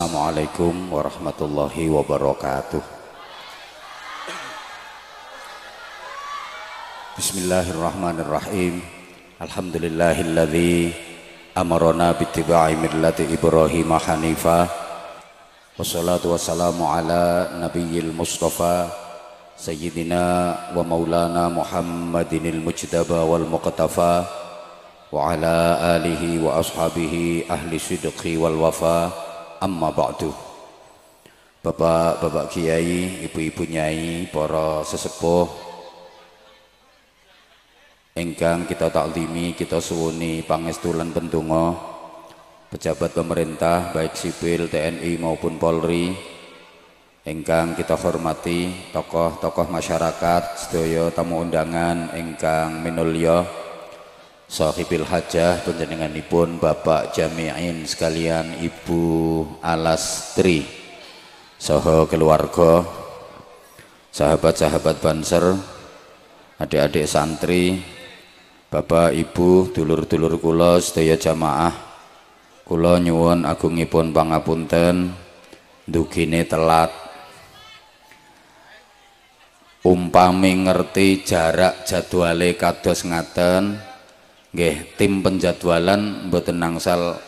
Assalamualaikum warahmatullahi wabarakatuh Bismillahirrahmanirrahim Alhamdulillahilladzi amarona bittiba'i millati Ibrahim hanifa Wassalatu wassalamu ala nabiyyil mustafa Sayyidina wa maulana Muhammadinil mujtaba wal muqtafa Wa ala alihi wa ashabihi ahli sidqi wal wafa' amma ba'du Bapak-bapak kiai, ibu-ibu nyai, para sesepuh Engkang kita taklimi, kita suwuni pangestulan pendungo Pejabat pemerintah baik sipil, TNI maupun Polri Engkang kita hormati tokoh-tokoh masyarakat, sedaya tamu undangan, engkang minulya sahibil hajah panjenenganipun Bapak Jami'in sekalian Ibu Alastri soho keluarga sahabat-sahabat banser adik-adik santri Bapak Ibu dulur-dulur kula sedaya jamaah kula nyuwun agungipun pangapunten dugine telat umpami ngerti jarak jadwale kados ngaten nggih tim penjadwalan mboten nangsal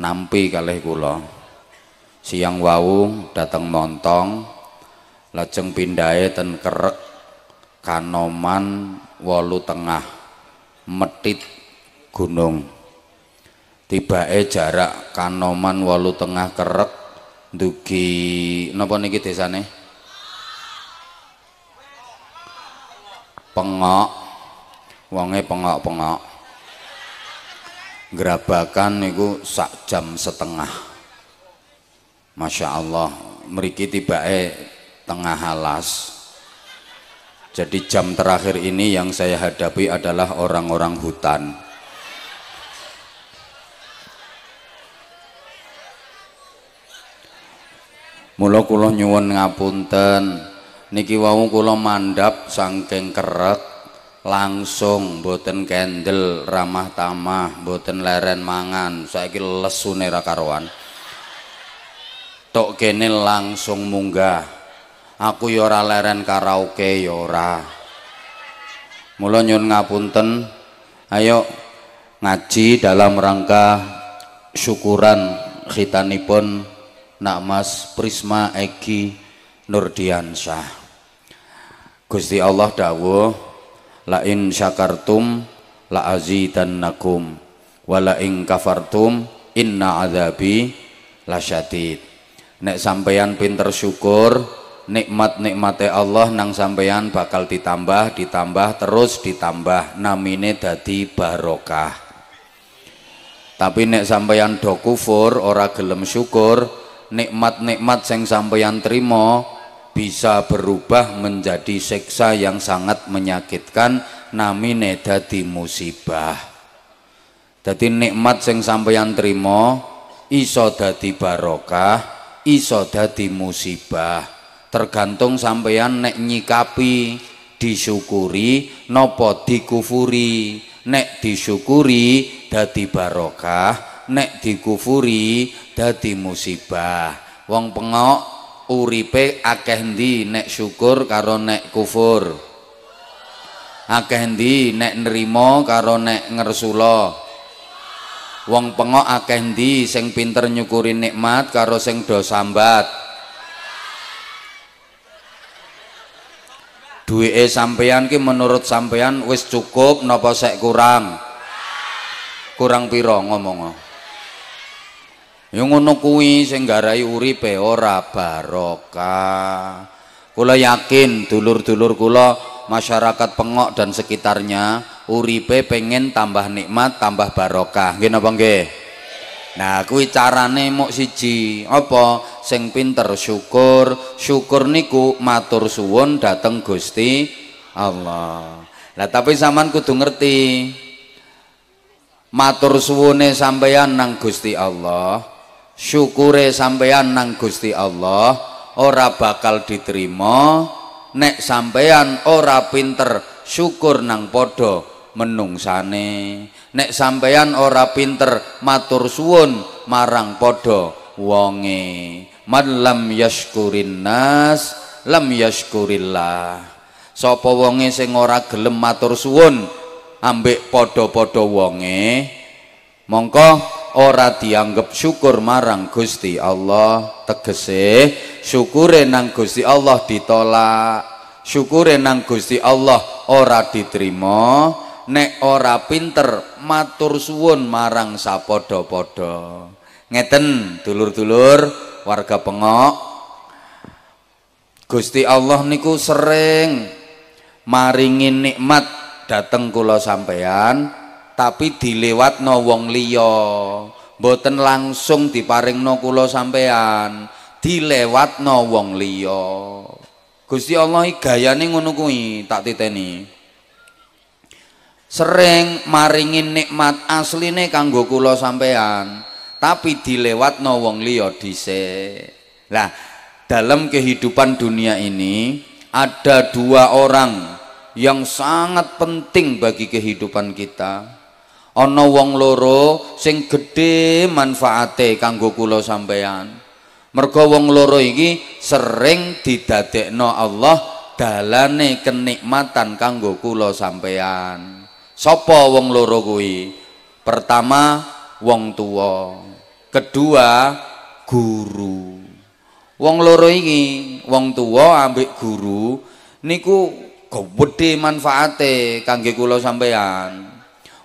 nampi kalih kula siang wau datang montong lajeng pindai ten kerek kanoman walu tengah metit gunung e jarak kanoman walu tengah kerek dugi napa niki desane pengok wonge pengok-pengok Gerabakan niku sak jam setengah. Masya Allah, meriki tiba eh tengah halas. Jadi jam terakhir ini yang saya hadapi adalah orang-orang hutan. Mula kula nyuwun ngapunten. Niki wau kula mandap saking keret langsung boten kendel ramah tamah boten leren mangan saiki lesu ra karuan tok kene langsung munggah aku yora ora leren karaoke yora. ora mula nyun ngapunten ayo ngaji dalam rangka syukuran khitanipun nak Mas Prisma Eki Nurdiansyah Gusti Allah dawuh la in syakartum la azidannakum wa la in kafartum inna azabi lasyadid nek sampeyan pinter syukur nikmat-nikmate Allah nang sampeyan bakal ditambah ditambah terus ditambah namine dadi barokah tapi nek sampeyan do kufur ora gelem syukur nikmat-nikmat sing sampeyan trimo bisa berubah menjadi seksa yang sangat menyakitkan namine dadi musibah Jadi nikmat sing sampeyan terima iso dadi barokah iso dadi musibah tergantung sampeyan nek nyikapi disyukuri nopo dikufuri nek disyukuri dadi barokah nek dikufuri dadi musibah wong pengok uripe akeh ndi nek syukur karo nek kufur akeh ndi nek nerima karo nek ngersula wong pengok akeh ndi sing pinter nyukuri nikmat karo sing do sambat duweke sampeyan ki menurut sampeyan wis cukup napa sek kurang kurang ngomong ngomong yang ngono kuwi sing garai uripe ora barokah. Kula yakin dulur-dulur kula masyarakat Pengok dan sekitarnya uripe pengen tambah nikmat, tambah barokah. Nggih napa nggih? Nah, kuwi carane mok siji, apa? Sing pinter syukur, syukur niku matur suwun dateng Gusti Allah. Lah tapi sampean kudu ngerti. Matur suwune sampeyan nang Gusti Allah syukure sampean nang Gusti Allah ora bakal diterima nek sampean ora pinter syukur nang padha menungsane nek sampean ora pinter matur suwun marang padha wonge man lam yaskurin nas lam yaskurillah sapa wonge sing ora gelem matur suwun ambek padha-padha wonge mongko ora dianggap syukur marang Gusti Allah tegese syukure nang Gusti Allah ditolak syukure nang Gusti Allah ora diterima nek ora pinter matur suwun marang sapodo-podo ngeten dulur-dulur warga pengok Gusti Allah niku sering maringi nikmat dateng kula sampean tapi dilewatno wong liya boten langsung no kulo sampean dilewatno wong liya Gusti Allah gaya ngono kuwi tak titeni sering maringin nikmat asli asline kanggo kulo sampean tapi dilewatno wong liya dhisik lah dalam kehidupan dunia ini ada dua orang yang sangat penting bagi kehidupan kita ana wong loro sing gedhe manfaate kanggo kula sampeyan mergo wong loro iki sering didadekno Allah dalane kenikmatan kanggo kula sampeyan sapa wong loro kuwi pertama wong tua kedua guru wong loro iki wong tua ambek guru niku gede manfaate kangge kula sampeyan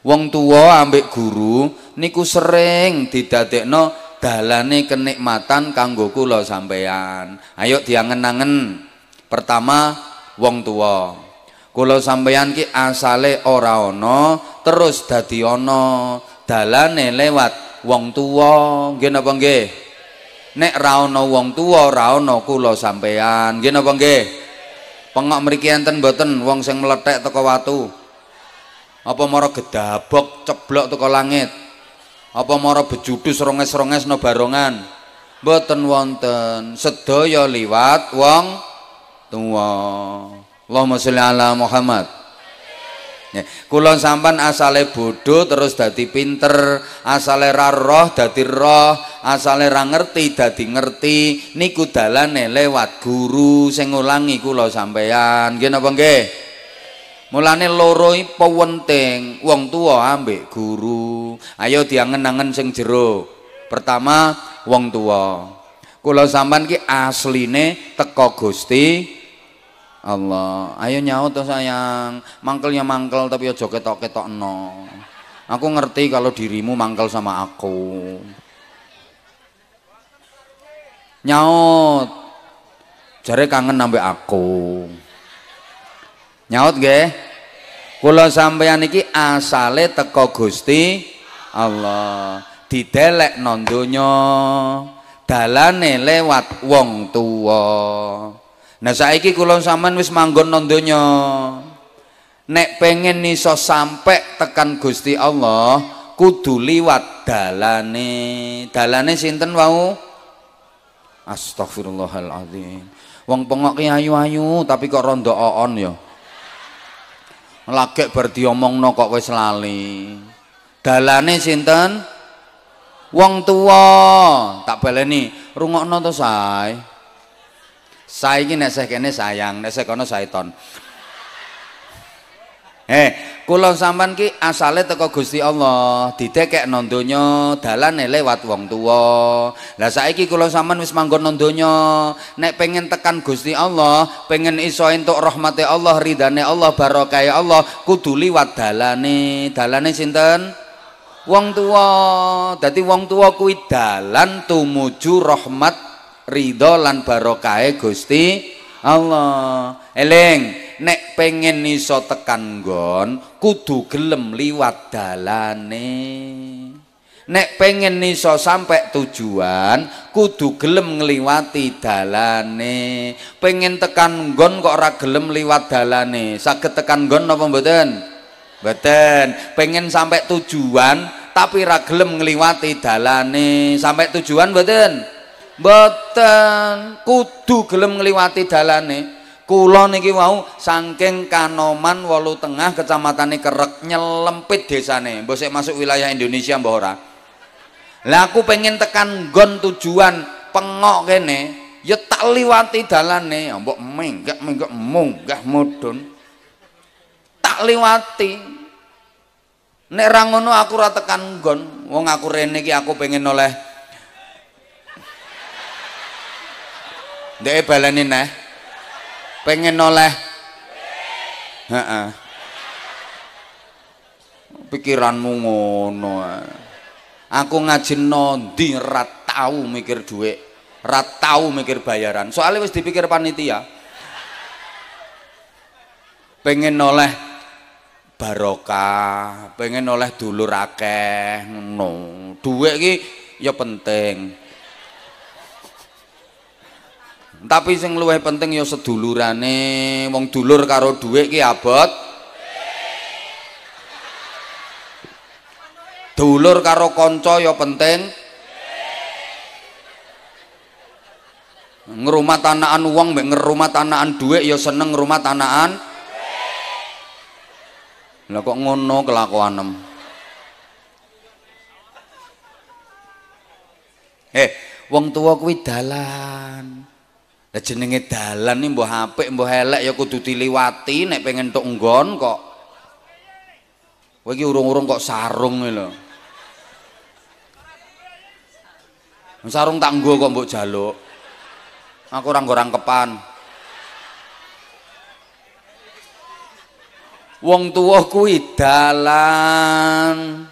wong tua ambek guru niku sering didadekno dalane kenikmatan kanggo kula sampeyan ayo diangen-angen pertama wong tua kula sampeyan ki asale ora ana terus dadi ana dalane lewat wong tua nggih napa nggih nek ra ana wong tua ra ana kula sampeyan nggih napa nggih pengok mriki enten mboten wong sing meletek teko watu apa moro gedabok ceblok toko langit apa moro bejudu seronges seronges no barongan boten wonten sedoyo liwat wong tua Allahumma sholli ala Muhammad Ya, kula sampan asale bodoh terus dadi pinter, asale ra roh dadi roh, asale ra ngerti dadi ngerti, niku dalane lewat guru sing ngulangi kula sampeyan. Nggih napa nggih? Mulane loro iki penting, wong tua ambek guru. Ayo diangen-angen sing jero. Pertama wong tua. Kula sampean ki asline teko Gusti Allah. Ayo nyaut to sayang. mangkelnya mangkel tapi aja ketok ketok no Aku ngerti kalau dirimu mangkel sama aku. Nyaut. Jare kangen ambek aku. Nyaut nggih? Kula sampeyan iki asale teko Gusti Allah. Didelek nontonyo dalane lewat wong tua Nah saiki kula sampean wis manggon donya Nek pengen iso sampe tekan Gusti Allah, kudu liwat dalane. Dalane sinten wau? Astagfirullahalazim. Wong pengok ayu-ayu tapi kok rondo oon ya lagek berdiomong noko kok wis lali dalane sinten wong tua tak baleni rungokno to sae saya ini saya kene sayang nek saya kono saiton Eh, kula sampean ki asale teko Gusti Allah, didekek nang donya dalane lewat wong tuwa. Lah saiki kula sampean wis manggon nang donya, nek pengen tekan Gusti Allah, pengen iso entuk rahmate Allah, ridane Allah, barokah Allah, kudu liwat dalane. Dalane sinten? Wong tuwa. Dadi wong tuwa kuwi dalan tumuju rahmat ridho lan barokah Gusti Allah. Eling, nek pengen iso tekan gon, kudu gelem liwat dalane nek pengen niso sampai tujuan kudu gelem ngliwati dalane pengen tekan gon kok ora gelem liwat dalane saged tekan gon, apa mboten mboten pengen sampai tujuan tapi ra gelem ngliwati dalane sampai tujuan mboten mboten kudu gelem ngliwati dalane Kulon niki wau saking Kanoman Walu Tengah kecamatan Kerek nyelempit desane. Mbok masuk wilayah Indonesia mbok ora. Lah aku pengen tekan gon tujuan pengok kene, ya tak liwati dalane, ya mbok menggak menggak munggah mudun. Tak liwati. Nek ra aku ora tekan gon, wong aku rene iki aku pengen oleh Ndek baleni neh pengen noleh pikiranmu ngono aku ngaji nondi rat tahu mikir duit rat tahu mikir bayaran soalnya wis dipikir panitia pengen oleh barokah pengen oleh dulu rakeh no duit iki ya penting tapi sing luwih penting ya sedulurane wong dulur karo dhuwit ki abot dulur karo konco ya penting ngerumah tanahan uang mek ngerumah tanahan duwe ya seneng ngerumah tanahan, lah kok ngono anem, eh wong tua kuwi dalan lah jenenge dalan iki mbah apik elek ya kudu diliwati nek pengen tok nggon kok. Kowe iki urung-urung kok sarung lho. Sarung tak nggo kok mbok jaluk. Aku ora nggo kepan. Wong tuwa kuwi dalan.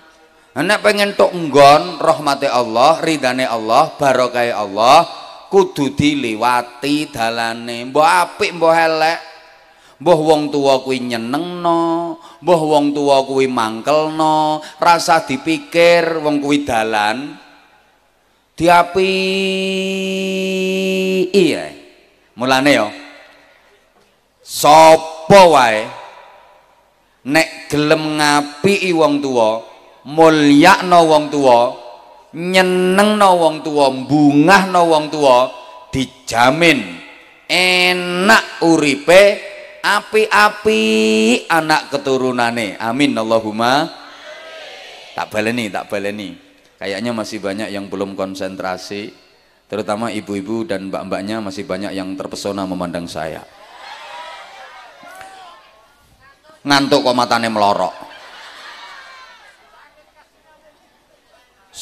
Nek pengen tok nggon rahmate Allah, ridane Allah, barokah Allah, kudu diliwati dalane mbok apik mbok elek mbah wong tua kuwi nyenengno mbah wong tuwa kuwi mangkelno rasa dipikir wong kuwi dalan diapi iya mulane yo sapa wae nek gelem ngapiki wong tuwa mulyakno wong tua no wong bungah no wong tua dijamin enak uripe api-api anak keturunane amin Allahumma tak baleni tak baleni kayaknya masih banyak yang belum konsentrasi terutama ibu-ibu dan mbak-mbaknya masih banyak yang terpesona memandang saya ngantuk kok matane melorok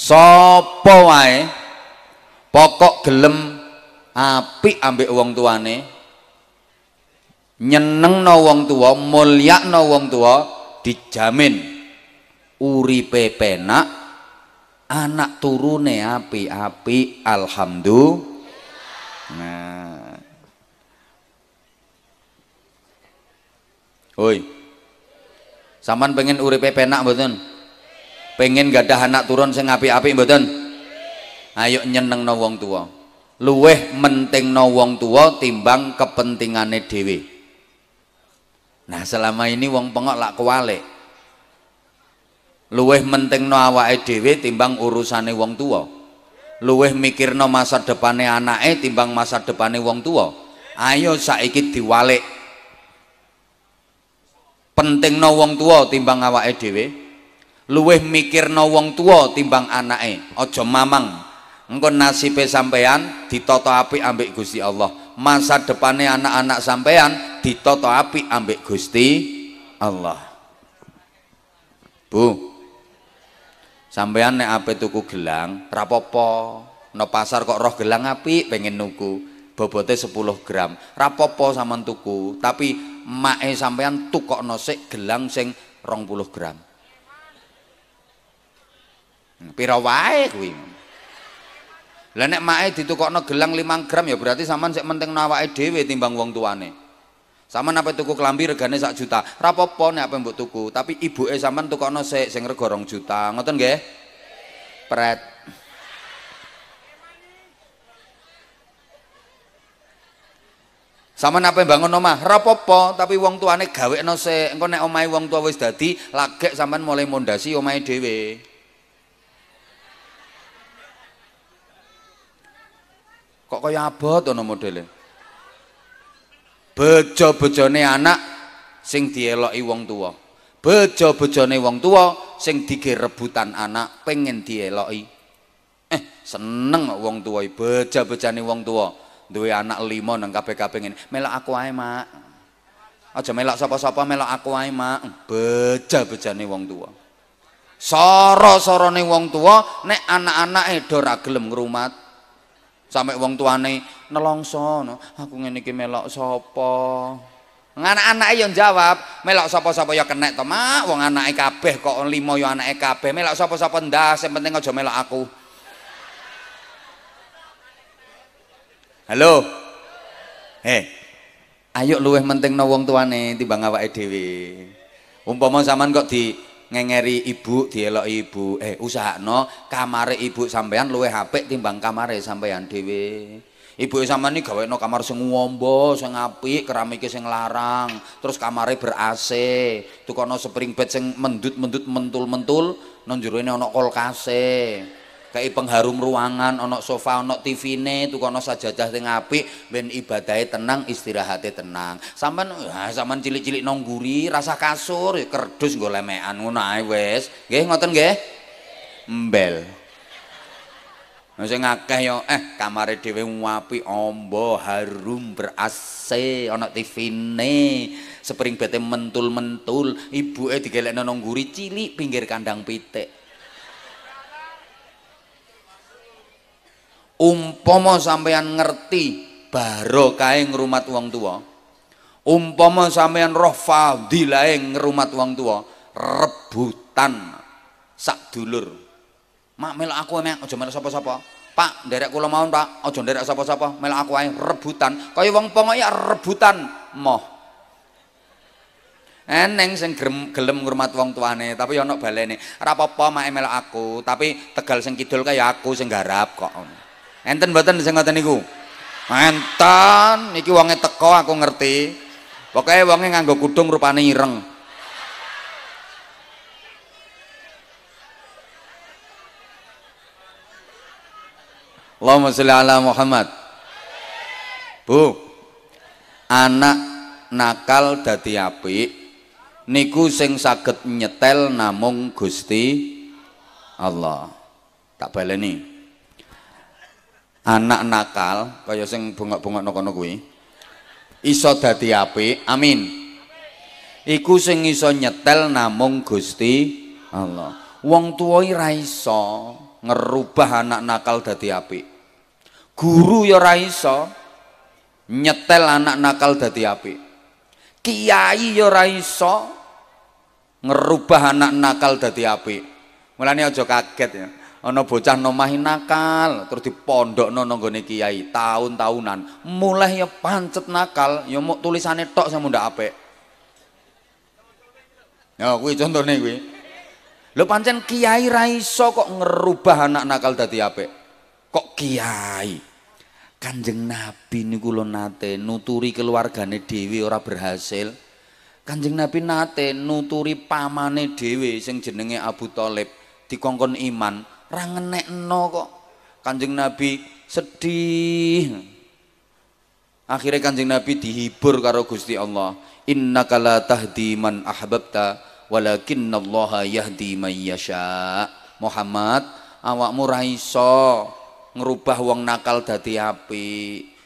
sopo wae pokok gelem api ambek wong tuane nyeneng no wong mulia no wong tua, dijamin uripe penak anak turune api-api alhamdulillah nah Oi. Saman pengen uripe penak betul pengen gak ada anak turun sing apik api mboten ayo nyenengno wong tua luweh mentingno wong tua timbang kepentingane dewi nah selama ini wong pengok lak wale, luweh mentingno awake dewi timbang urusane wong tua luweh mikir no masa depane anake timbang masa depane wong tua ayo saiki diwalik pentingno wong tua timbang awake dewi luweh no wong tua timbang anake ojo mamang engko nasibe sampean ditoto api ambek Gusti Allah masa depannya anak-anak sampean ditoto api ambek Gusti Allah Bu sampean nek api tuku gelang rapopo no pasar kok roh gelang api pengen nuku bobotnya 10 gram rapopo sama tuku tapi mae sampean tukokno se gelang sing puluh gram Pira wae kuwi. Lah nek make ditukokno gelang 5 gram ya berarti sampean sik mentingno awake dhewe timbang wong tuane. Sampean apa tuku klambi regane sak juta. Ra apa nek apa mbok tuku, tapi ibuke sampean tukokno sik sing rega 2 juta. Ngoten nggih? Pret. sama apa bangun omah? rapopo tapi wong tuane no se, Engko nek omai wong tua wis dadi, lagek sampean mulai mondasi omai dewe. kok kaya abot ana modele bejo-bejone anak sing dieloki wong tua bejo-bejone wong tua sing digerebutan anak pengen dieloki eh seneng kok wong tuwa bejo-bejane wong tua duwe anak lima nang kabeh-kabeh ngene melok aku ae mak aja melok sapa-sapa melok aku ae mak bejo-bejane wong tua soro-sorone wong tua nek anak anak do ra gelem ngrumat sampai wong tuane nelongso no. aku ngene iki melok sapa anak anak iya yo jawab melok sapa-sapa yo ya kenek to mak wong anake kabeh kok limo yo ya anake kabeh melok sapa-sapa ndas sing penting aja melok aku halo eh ayo luweh penting no wong tuane timbang awake dhewe umpama sampean kok di ngengeri ibu dieloki ibu eh no kamare ibu sampean luwih hp timbang kamare sampean dewe Ibu sama nih gawe no kamar sing ngombo, sing apik, keramike sing larang, terus kamare ber AC, tukono spring bed sing mendut-mendut mentul-mentul, nonjuru ini ono kolkase. Kai pengharum ruangan onok sofa onok TV-ne kono sajadah sing apik ben ibadai tenang istirahatnya tenang Saman, ha cilik-cilik nongguri, rasa kasur ya kerdus nggo lemekan ngono ae wis ngoten nggih embel Masih ngakeh yo eh kamare dhewe apik ombo harum ber AC TV-ne spring bete mentul-mentul ibu eh digelek nongguri cilik pinggir kandang pitik umpomo sampean ngerti barokahe ngrumat wong tua umpomo sampean roh fadilahe ngrumat wong tua rebutan sak dulur mak melok aku emang aja melok sapa-sapa Pak, nderek kula mau Pak. Aja nderek sapa-sapa, melok aku ae rebutan. Kaya wong pongo ya rebutan moh. Eneng sing gelem, ngurmat wong tuane, tapi ya ana balene. Ora apa-apa mak melok aku, tapi tegal sing kidul kaya aku sing garap kok enten mboten sing ngoten niku enten iki wonge teko aku ngerti pokoknya wonge nganggo kudung rupane ireng Allahumma sholli ala Muhammad. Bu, anak nakal dadi apik niku sing saged nyetel namung Gusti Allah. Tak baleni anak nakal kaya sing bengok-bengok nokono kuwi iso dadi apik amin iku sing iso nyetel namung Gusti Allah wong tuwa raiso iso ngerubah anak nakal dadi apik guru ya ra iso nyetel anak nakal dadi apik kiai ya ora iso ngerubah anak nakal dadi apik. Mulane aja kaget ya ono bocah nomahi nakal terus dipondokno nang gone kiai tahun-tahunan mulai ya pancet nakal ya mau tulisane tok sama ape apik ya kuwi contone gue lho pancen kiai raiso kok ngerubah anak nakal tadi ape kok kiai Kanjeng Nabi niku lho nate nuturi keluargane dewi ora berhasil Kanjeng Nabi nate nuturi pamane dewi sing jenenge Abu Thalib dikongkon iman Rangenek no kok Kanjeng Nabi sedih akhirnya Kanjeng Nabi dihibur karo Gusti Allah Inna la tahdi man ahbabta walakinallaha yahdi man Muhammad awakmu raiso ngerubah wong nakal dadi api.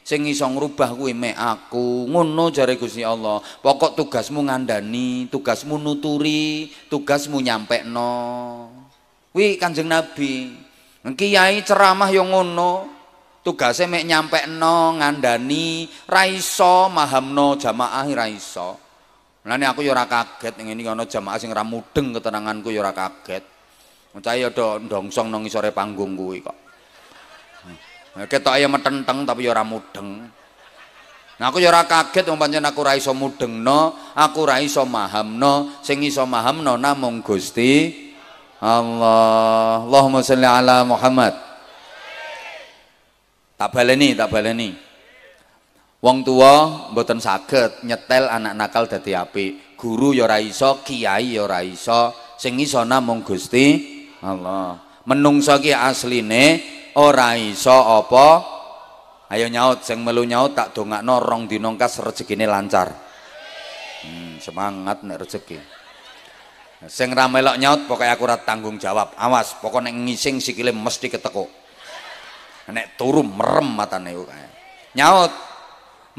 sing iso ngrubah kuwi mek aku ngono jare Gusti Allah pokok tugasmu ngandani tugasmu nuturi tugasmu nyampe no. Wih Kanjeng Nabi kiai ceramah yang ngono tugasnya mek nyampe no ngandani raiso mahamno jamaah raiso nah ini aku yora kaget ini kono jamaah sing ramudeng ketenanganku yora kaget saya do dongsong nongi sore panggung gue kok hmm. ketok ayam metenteng tapi yora mudeng nah aku yora kaget umpamanya aku raiso mudeng no aku raiso maham no sing iso maham namung gusti Allah Allahumma salli ala Muhammad tak baleni tak baleni wong tua mboten saged nyetel anak nakal dadi apik guru ya ora iso kiai ya ora iso sing iso namung Gusti Allah Menungso ki asline ora iso apa ayo nyaut sing melu nyaut tak dongakno rong dina kas rezekine lancar hmm, semangat nek rezeki Sing ra melok nyaut pokoknya aku ora tanggung jawab. Awas, pokok nek ngising sikile mesti ketekuk. Nek turu merem matane kok kae. Nyaut.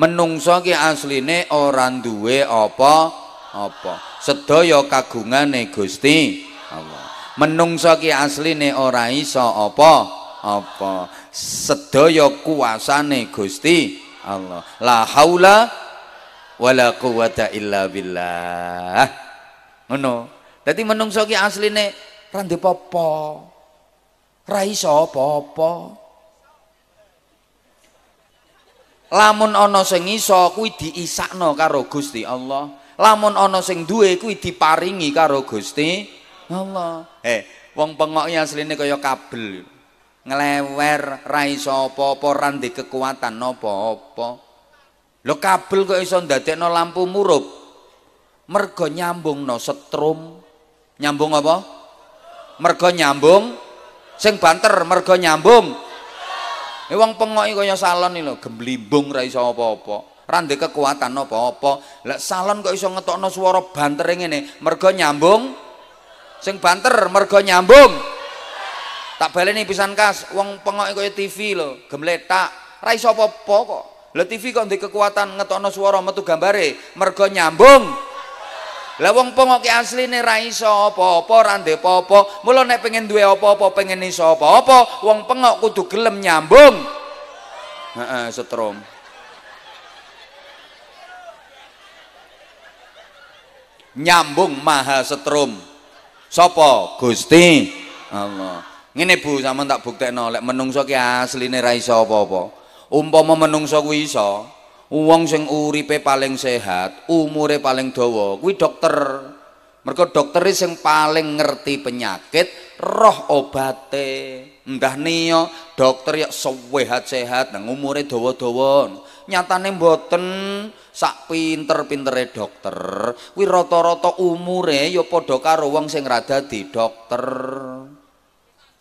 Menungso ki asline ora duwe apa-apa. Sedaya kagungane Gusti Allah. Menungso ki asline ora iso apa-apa. Sedaya kuasane Gusti Allah. La haula wala quwata illa billah. Ngono. Jadi menungso ki asli ne randi popo, apa Lamun ono sing iso kuwi diisakno karo Gusti Allah. Lamun ono sing duwe kuwi diparingi karo Gusti Allah. Eh, wong pengok asline kaya kabel. Nglewer ra iso apa-apa, ra kekuatan no popo, lo kabel kok iso ndadekno lampu murup. Mergo no setrum nyambung apa mergo nyambung sing banter mergo nyambung e wong pengoki kaya salon ini lho gemblimbung bung iso apa-apa ra kekuatan apa-apa lek salon kok iso ngetok swara banter ini, mergo nyambung sing banter mergo nyambung tak nih pisan kas uang pengok kaya TV lo, gemletak ra iso apa-apa kok lek TV kok untuk kekuatan ngetokno swara metu gambare mergo nyambung lah wong pengoki asli nih raiso, opo opo apa ra ndek apa pengen duwe opo opo pengen iso opo opo wong pengok kudu gelem nyambung. Heeh, setrum. Nyambung maha setrum. sopo Gusti Allah. Ngene Bu, zaman tak bukti nolak menungso ki asline raiso opo opo umpo mau menungso wiso. Wong sing uripe paling sehat, umure paling dawa, kuwi dokter. Mergo dokter e sing paling ngerti penyakit, roh obate. Enggak niyo dokter ya sehat-sehat nang umure dawa-dawa. Nyatane mboten sak pinter-pintere dokter, kuwi rata-rata umure ya padha karo wong sing rada di dokter.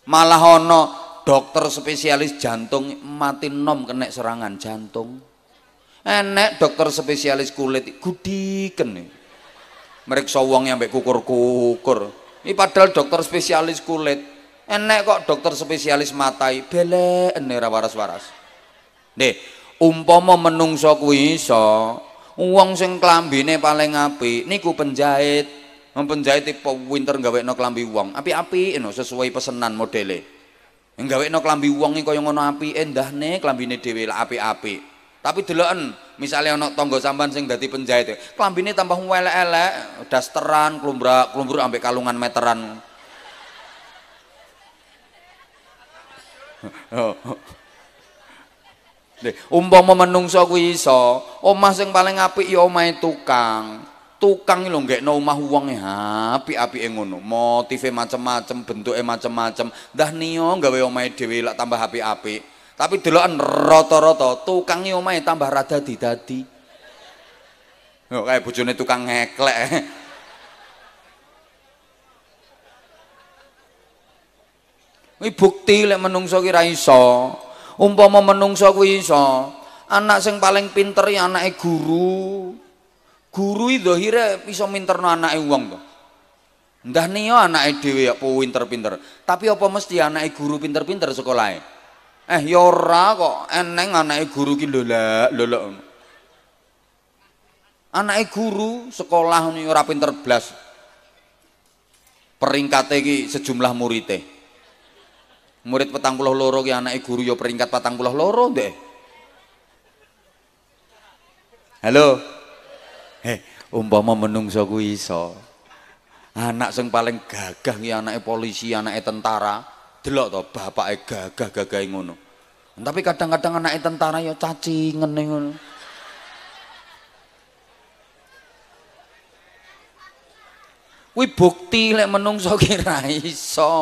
Malah ana dokter spesialis jantung mati nom kena serangan jantung enek dokter spesialis kulit gudiken meriksa wong yang kukur-kukur ini padahal dokter spesialis kulit enek kok dokter spesialis matai bele enek waras-waras nih umpama menungso kuiso uang wong kelambi nih paling api. niku penjahit penjahit tipe winter gawekno klambi uang api-api, no, sesuai pesenan modele gawekno klambi wong kau yang ngono apike ndahne klambine dhewe dewi api-api. Tapi deloken, misalnya ono tonggo sampan sing dadi penjahit, ya, klambine tambah elek-elek, dasteran, klumbrak, klumbur ambek kalungan meteran. umpama memenungso kuwi iso, omah sing paling api, ya omahe tukang. Tukang lho no omah api e, api apike ngono. Motive macem-macem, bentuknya macem-macem. Dah nio gawe omahe dhewe lak tambah api api. Tapi delokan roto rata tukang omahe tambah rada didadi. Yo kayak bojone tukang ngeklek. Ini bukti lek menungso ki ra iso. Umpama menungso kuwi iso, anak sing paling pinter ya anake guru. Guru iki zahire iso minterno uang tuh. to. nio anak anake dhewe ya pinter-pinter. Tapi apa mesti anake guru pinter-pinter sekolahnya. E? Eh Yora ya kok eneng anak guru ki lola lola anak guru sekolah ini ora pinter blas. peringkat ki sejumlah murid murite. Murid petang puluh loro ki anak guru yo ya peringkat petang puluh loro deh. Halo. Heh, umpama menungso ku iso. Anak sing paling gagah ki anak polisi, anak tentara, delok to bapake gagah gagah ngono. Tapi kadang-kadang anake tentara ya cacing ngono. Kuwi bukti lek menungso ki ra iso.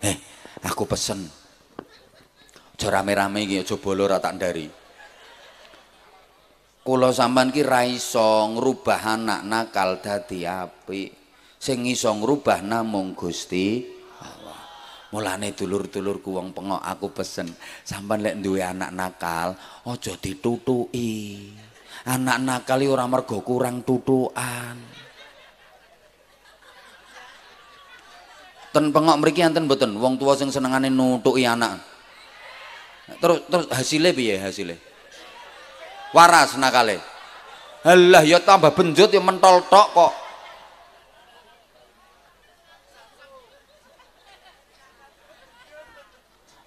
eh, aku pesen. Aja rame-rame iki aja bolo ra tak ndari. Kulo sampan ki raiso ngrubah anak nakal dadi apik sing iso ngrubah namung Gusti Allah mulane dulur-dulurku wong pengok aku pesen sampan lek duwe anak nakal aja ditutuki anak nakal ora mergo kurang tutukan ten pengok mriki enten mboten wong tua sing senengane nutuki anak terus terus hasilnya piye hasilnya waras nakale Allah ya tambah benjut ya mentol tok kok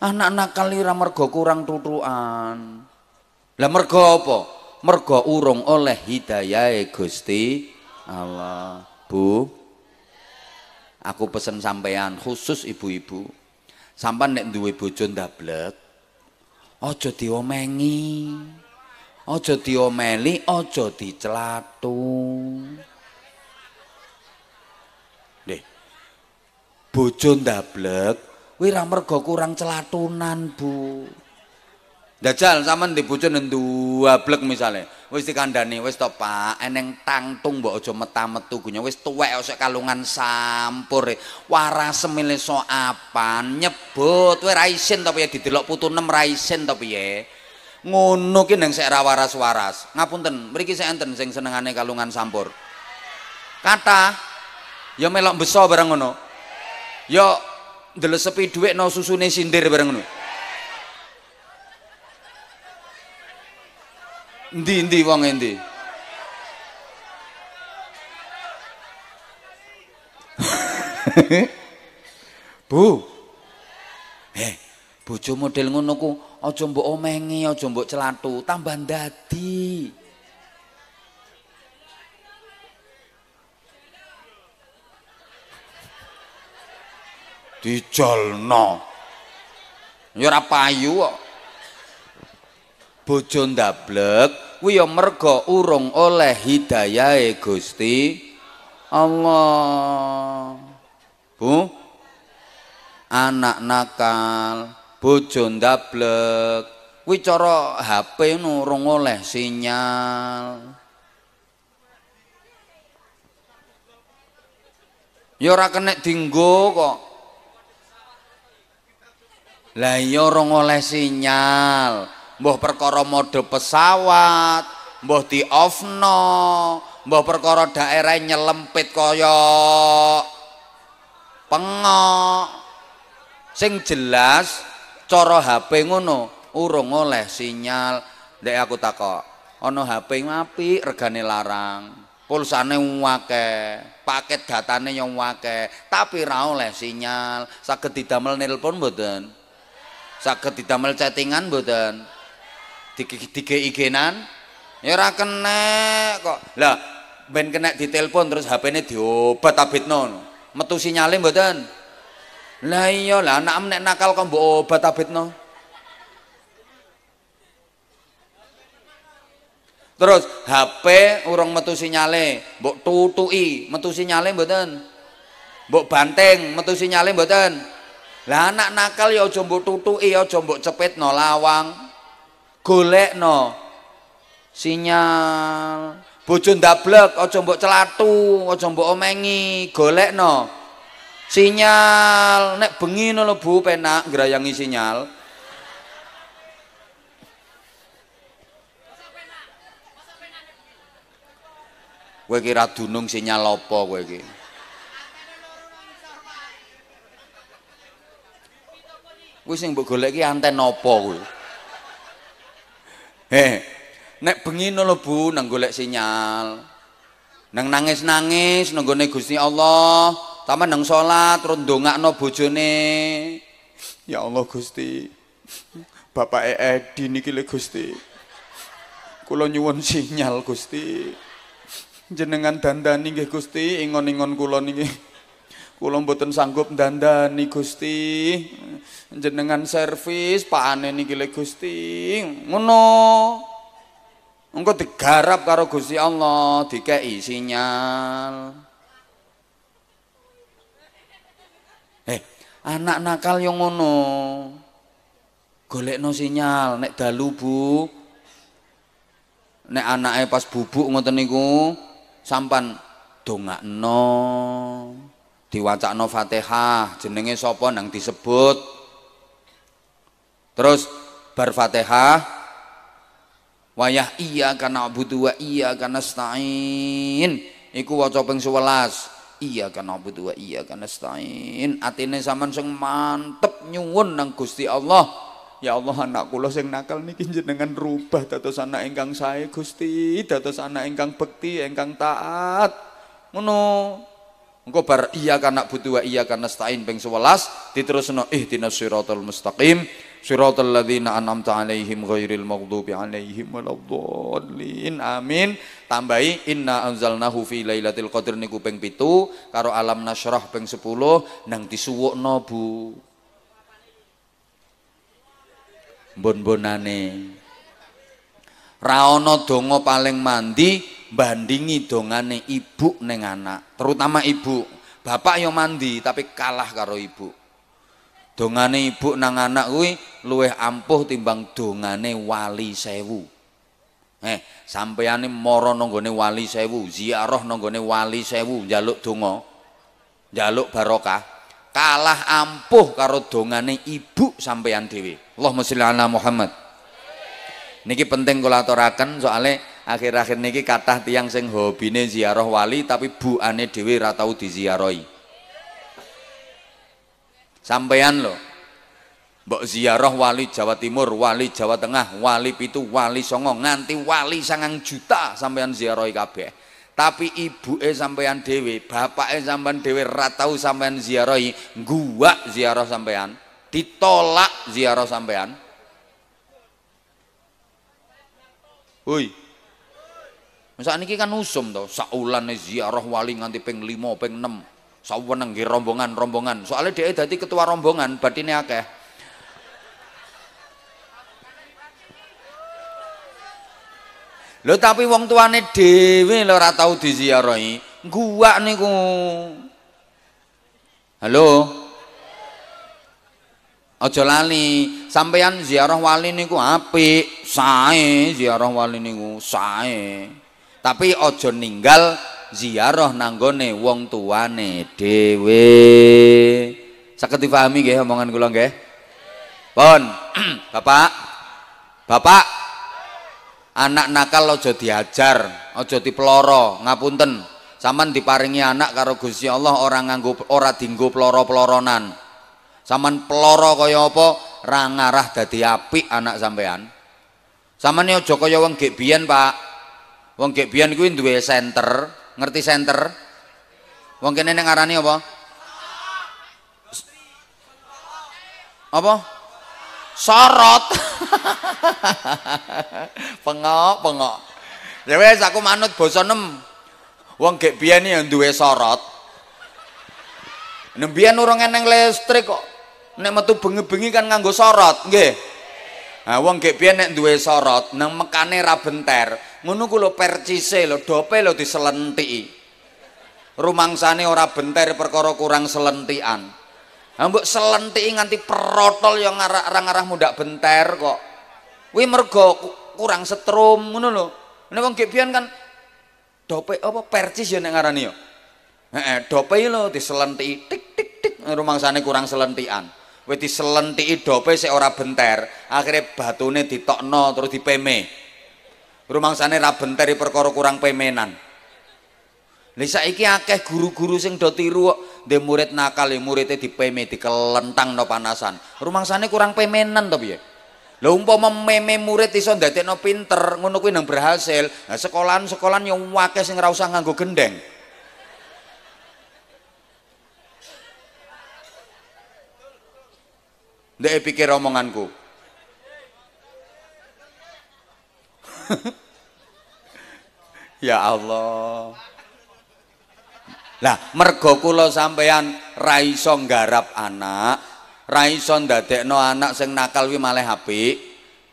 anak nakal ira mergo kurang tutuan lah mergo apa mergo urung oleh hidayah Gusti Allah Bu aku pesen sampean khusus ibu-ibu sampan nek duwe bojo ndablek aja diomengi Ojo diomeli ojo ti nggih bojo ndablek kuwi ra kurang celatunan Bu Dajal sampean di bojo dua blek misale. Wis dikandani, wis to Pak, eneng tangtung mbok aja meta-metu gunya. Wis tuwek osok kalungan sampur. E. semile so apa, nyebut kowe ra isin to piye ya? didelok putu nem ra isin to piye? ngono ki nang sek rawaras-waras ngapunten mriki sek enten sing senengane kalungan sampur kata ya melok beso bareng ngono ya ndelesepi dhuwit no susune sindir bareng ngono ndi ndi wong endi Bu. Eh, bojo model ngono ku ojo mbok omengi, ojo mbok celatu, tambah dadi. Dijolno. Ya ora payu kok. Bojo ndablek kuwi ya mergo urung oleh hidayahe Gusti Allah. Bu, anak nakal bojo ndablek kuwi cara HP nurung oleh sinyal ya ora kena dinggo kok lah ya orang oleh sinyal mbah perkara mode pesawat mbah di ofno mbah perkara daerah nyelempit koyok pengok sing jelas coro HP ngono urung oleh sinyal ndek aku takok ono HP ngapi regane larang pulsane wake, paket datane yang wake, tapi ra oleh sinyal saged didamel nelpon mboten saged didamel chattingan mboten dige igenan ya ora kena kok lah ben kena ditelepon terus HP-ne diobat non, metu sinyale mboten lah iya lah anak nek nakal kok mbok obat abetno. Terus HP urung metu sinyale, mbok tutuki, metu sinyale mboten. Mbok banteng, metu sinyale mboten. Lah anak nakal ya aja mbok tutuki, aja cepet no lawang. no, sinyal. Bojo ndablek, aja mbok celatu, aja mbok omengi, no sinyal nek bengi lho Bu penak gerayangi sinyal Gue kira dunung sinyal lopo gue iki kuwi sing mbok golek iki anten apa kuwi he nek bengi lho Bu nang golek sinyal nang nangis-nangis nenggone Gusti Allah taman nang salat terus ndongakno bojone ya Allah Gusti Bapak Edi e niki le Gusti kula nyuwun sinyal Gusti jenengan dandani nggih Gusti ingon-ingon kula niki kula mboten sanggup dandani Gusti jenengan servis pakane niki le Gusti ngono engko digarap karo Gusti Allah dikeki sinyal anak nakal yang ngono no sinyal nek dalu Bu nek anake pas bubuk ngoten niku sampan dongakno diwacakno Fatihah jenenge sapa nang disebut terus bar Fatihah wayah iya karena butuh iya karena stain iku waca ping karena butuh wa karena nasta'in atine zaman sing mantep nyuwun nang Gusti Allah ya Allah anak kulo sing nakal niki jenengan rubah dados anak engkang saya Gusti dados anak engkang bekti engkang taat ngono engko bar karena na'budu wa iyyaka nasta'in ping 11 diterusno ihdinas siratal mustaqim Siratal ladzina an'amta 'alaihim ghairil maghdubi 'alaihim waladdallin. Amin. Tambahi inna anzalnahu fi lailatul qadr niku ping 7 karo alam nasrah ping 10 nang disuwukno Bu. bon bonane Ra donga paling mandi bandingi dongane ibu neng anak, terutama ibu. Bapak yo mandi tapi kalah karo ibu dongane ibu nang anak kuwi luwih ampuh timbang dongane wali sewu eh sampeane moro nanggone wali sewu ziarah nanggone wali sewu jaluk donga jaluk barokah kalah ampuh karo dongane ibu sampeyan dhewe Allahumma sholli Muhammad niki penting kula aturaken soale akhir-akhir niki kata tiang sing hobine ziarah wali tapi buane dhewe ora tau diziarahi sampean loh Mbok ziarah wali Jawa Timur, wali Jawa Tengah, wali pitu, wali songo, nganti wali sangang juta sampean ziarahi kabeh. Tapi ibu eh sampean bapak eh sampean dewi ratau sampean ziarahi, gua ziarah sampean, ditolak ziarah sampean. Woi. Masa ini kan usum to, saulane ziarah wali nganti peng limo peng enam saweneng nggih rombongan-rombongan. soalnya dia dadi ketua rombongan batine akeh. Lho tapi wong tuane dhewe lho ora tau diziarahi. Gua niku. Halo. Aja lali, sampeyan ziarah wali niku apik, sae ziarah wali niku sae. Tapi aja ninggal ziarah nanggone wong tuane dhewe. Saged dipahami nggih omongan kula nggih? pon Bapak. Bapak. Anak nakal aja diajar, aja diploro, ngapunten. Saman diparingi anak karo Gusti Allah orang nganggo ora dinggo ploro-ploronan. Saman ploro kaya apa? Ra ngarah dadi apik anak sampean. Samane aja kaya wong gek Pak. Wong gek biyen kuwi duwe senter, ngerti senter wong kene ning ngarani apa apa sorot pengok pengok ya wes aku manut basa nem wong gek biyen ya duwe sorot nem biyen urung eneng listrik kok nek metu bengi-bengi kan nganggo sorot nggih ha wong gek biyen nek duwe sorot nang mekane ra benter ngono ku lo percise lo dope diselenti, rumang sani ora benter perkara kurang selentian ambuk selenti nganti perotol yang arah arah arah muda benter kok wi mergo kurang setrum ngono lo ini wong gebian kan dope apa percis ya nek ngarani eh, dope ya lo diselenti, tik tik tik rumang sani kurang selentian, Wedi selenti dope se ora benter akhirnya batune ditokno terus dipeme rumangsane ra benteri perkara kurang pemenan Lisa iki akeh guru-guru sing do tiru kok murid nakal ya muridnya dipeme dikelentang no panasan sana kurang pemenan to Lo umpo umpama meme murid iso no pinter, ngono kuwi nang berhasil. Nah, sekolahan-sekolahan yang akeh sing ora usah nganggo gendeng. Ndek pikir omonganku. ya Allah. Lah, mergo kula sampean ra iso nggarap anak, ra iso ndadekno anak sing nakal kuwi malah apik.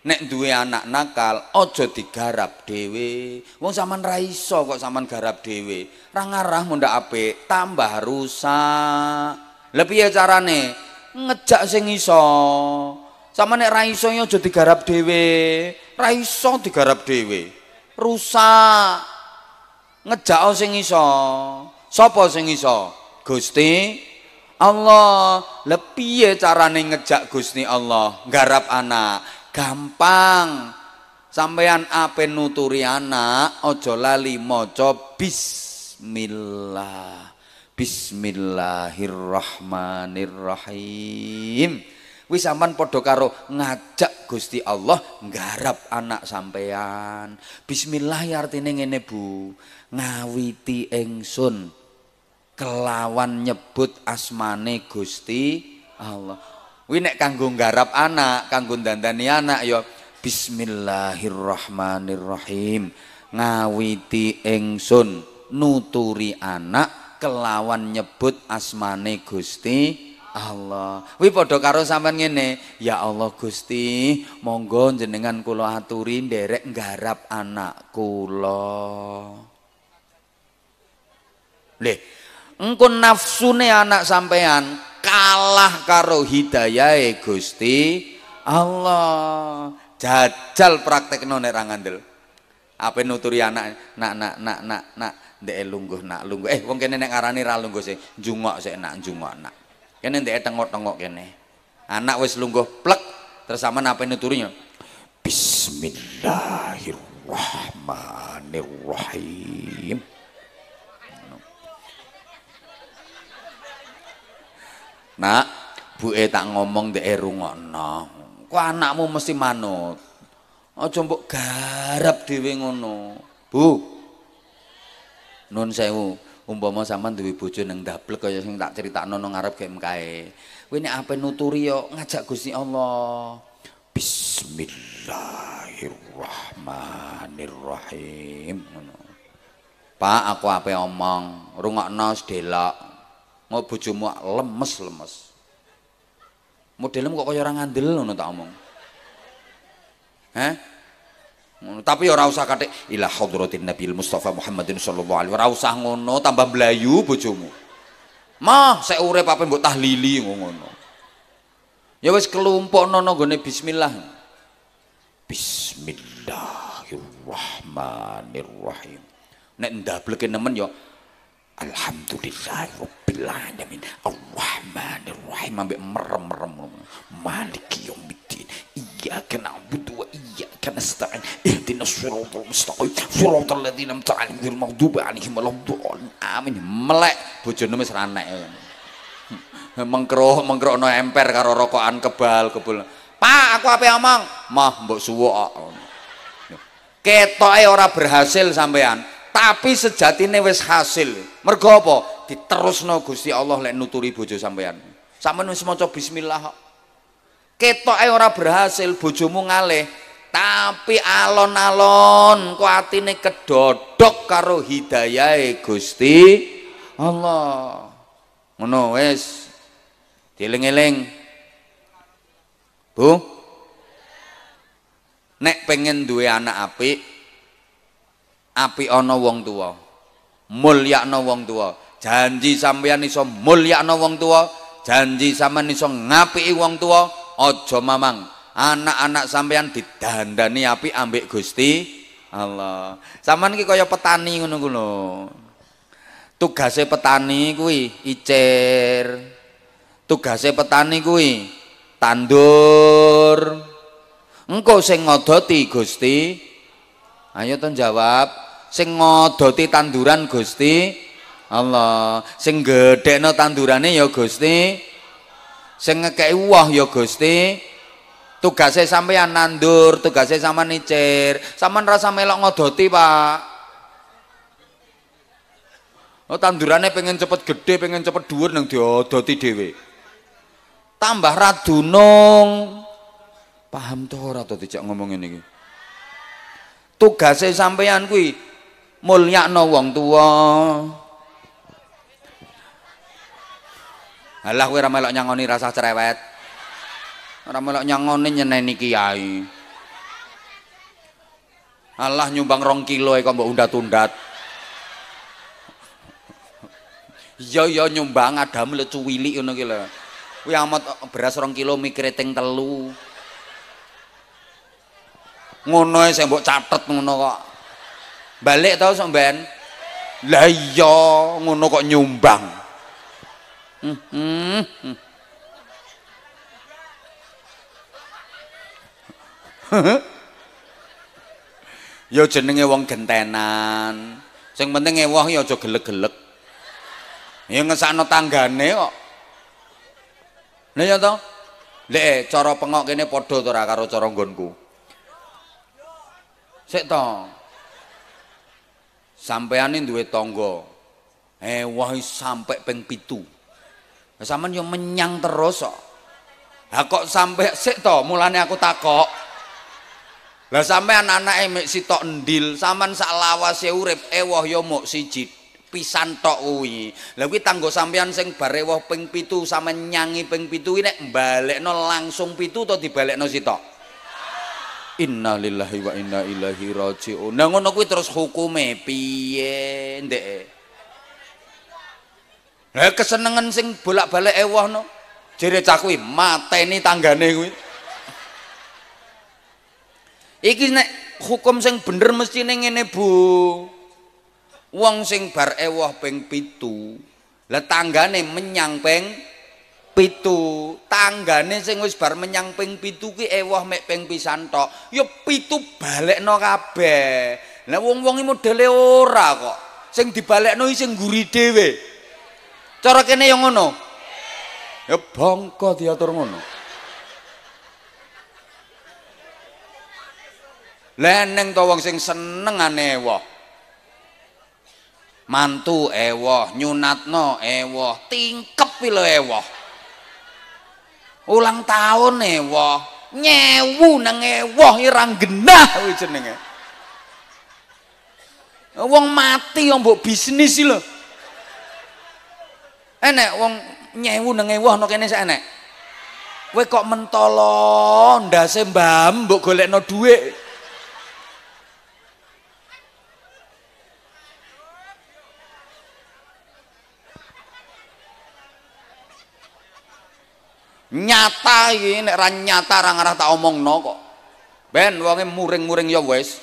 Nek duwe anak nakal, aja digarap dhewe. Wong sampean ra iso kok sampean garap dhewe. Ra ngarah mundak apik, tambah rusak. Lah piye carane? Ngejak sing iso. Sampeyan nek ra iso ya aja digarap dhewe. Raiso digarap dhewe. Rusak. Ngejak sing iso. Sapa sing iso? Gusti Allah. lebih ya carane ngejak Gusti Allah garap anak? Gampang. Sampean ape nuturi anak, aja lali maca bismillah. Bismillahirrahmanirrahim. Kuwi sampean padha ngajak Gusti Allah nggarap anak sampean. Bismillah ya artine ngene Bu. Ngawiti ingsun kelawan nyebut asmane Gusti Allah. Kuwi nek kanggo nggarap anak, kanggo dandani anak ya Bismillahirrahmanirrahim. Ngawiti ingsun nuturi anak kelawan nyebut asmane Gusti Allah. Wi padha karo sampean ngene, ya Allah Gusti, monggo jenengan kula aturi nderek nggarap anak kula. Lih, engko nafsune anak sampean kalah karo hidayahe Gusti Allah. Jajal praktekno nek ra ngandel. Ape nuturi anak nak nak nak nak nak ndek lungguh nak lungguh. Eh wong kene nek arani ra lungguh sih, jungok sik nak jungok nak kene ndek tengok-tengok kene anak wis lungguh plek terus sama napa turunnya? Bismillahirrahmanirrahim Nak, E tak ngomong ndek rungokno. Ku anakmu mesti manut. Oh mbok garap dhewe ngono. Bu. Nun sewu umpama sampean duwe bojo nang ndablek kaya sing tak critakno nang ngarep gem kae. Kowe nek ape nuturi yo ngajak Gusti Allah. Bismillahirrahmanirrahim. Pak, aku ape omong, rungokno sedelok. Ngo bojomu lemes-lemes. Modelmu kok kaya orang ngandel ngono tak omong. Hah? tapi ora usah kata ila hadratin nabil mustafa muhammadin sallallahu alaihi ora usah ngono tambah belayu bojomu mah saya urep apa mbok tahlili ngono ya wis kelompok nono gone bismillah bismillahirrahmanirrahim nek ndableke nemen yo ya, alhamdulillahirabbil alamin arrahmanirrahim ambek merem-merem maliki yaumid الدين إياك نعبد وإياك نستعين اهدنا الصراط المستقيم صراط الذين أنعمت عليهم غير المغضوب عليهم ولا الضالين آمين melek bojone wis hmm. Mengkeroh, mengkeroh no emper karo rokokan kebal kebul Pak aku apa yang mang? mah mbok suwo ketoke ora berhasil sampean tapi sejatine wis hasil mergo apa diterusno Gusti Allah lek nuturi bojo sampean sampean wis maca bismillah ketoke ora berhasil bojomu ngalih tapi alon-alon ku atine kedodok karo hidayahe Gusti Allah ngono wis dieling-eling Bu nek pengen duwe anak apik apik ana wong tuwa mulyakno wong tuwa janji sampeyan iso mulyakno wong tuwa janji sampeyan iso ngapiki wong tuwa ojo mamang anak-anak sampean didandani api ambek Gusti Allah Saman ki kaya petani ngono ku Tugasnya petani kuwi icer. Tugasnya petani kuwi tandur engko sing ngodoti Gusti ayo tuh jawab sing ngodoti tanduran Gusti Allah sing tanduran nih ya Gusti sing ngekeki wah ya Gusti tugase sampean nandur tugase sama nicir sampean rasa melok ngodoti Pak oh pengen cepet gede pengen cepet dhuwur nang diodoti dhewe tambah radunung paham to ora to ngomongin ngomong ngene iki tugase sampean kuwi mulyakno wong tuwa Alah kowe ora melok nyangoni rasa cerewet. Ora melok nyangoni nyeneni kiai. Alah nyumbang rong kilo kok mbok undat-undat. Iya iya nyumbang ada mlecu wili ngono ki lho. Kuwi amot beras rong kilo mikire teng telu. Ngono ae sing mbok catet ngono kok. Balik tau ben. Lah iya ngono kok nyumbang. Hmm. ya jenenge wong gentenan. Sing penting ewah ya aja gelek-gelek. Ya ngesakno tanggane kok. Lha ya to? Lek eh, cara pengok kene padha to ora karo cara nggonku. Sik to. Sampeyan duwe tangga. Ewah sampai ping 7. Sama yo menyang terus kok. Ha kok sampe sik to mulane aku takok. Lah sampe anak-anake mek sitok endil, sampean sak lawase urip ewoh yo muk siji pisan tok kuwi. Lah kuwi tanggo sampean sing bare woh ping 7 sampean nyangi ping 7 kuwi nek balekno langsung 7 to dibalekno sitok. Inna lillahi wa inna ilaihi raji'un. Nah ngono kuwi terus hukume piye ndek? Nah kesenengan sing bolak-balik no Jere cah mata mateni tanggane kuwi. Iki nek hukum sing bener mesti ning ngene, Bu. Wong sing bar ewah ping pitu, lah tanggane menyang ping pitu tanggane sing wis bar menyang ping pitu ki ewah mek ping pisan tok ya pitu balekno kabeh lah wong-wong modele ora kok sing dibalekno sing nguri dhewe cara kene yang ngono ya bangko diatur ngono leneng to wong sing seneng ane mantu ewah nyunatno ewah tingkep pilo ewah ulang tahun ewah nyewu nang ewah irang genah wih jenenge wong mati yang buk bisnis sih enek wong nyewu nang ewu ana kene sak enek kowe kok mentolo ndase mbam mbok golekno dhuwit nyata iki nek ra nyata ra ngarah tak omongno kok ben wonge muring-muring ya wis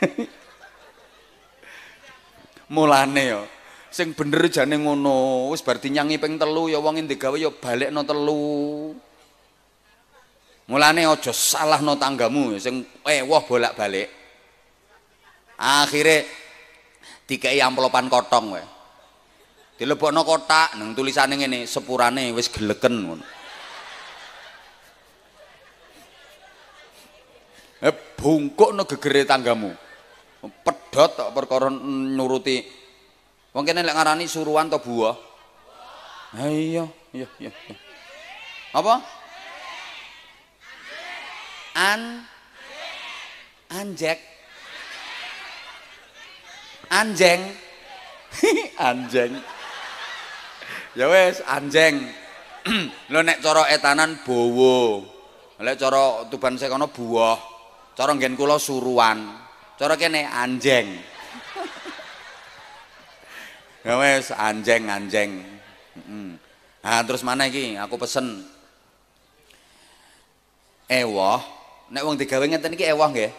mulane yo. Ya. Sing bener jane ngono, wis bar dinyangi ping telu ya wong yo ya balekno telu. Mulane aja salahno tanggamu sing ewoh bolak-balik. Akhire dikei amplopan kotong kowe. Dilebokno kotak nang tulisane ngene, sepurane wis geleken ngono. Eh bungkukno gegere tanggamu. pedot tok perkara nuruti wong kene lek ngarani suruhan to buah ha iya iya iya apa an anjek anjeng anjeng ya wes anjeng lo nek cara etanan bowo lek cara tuban sekono buah cara nggen kula suruhan Cara kene anjeng. ya anjeng-anjeng. Heeh. Nah, terus mana iki? Aku pesen. Ewah, nek wong digawe ngeten iki ewah nggih.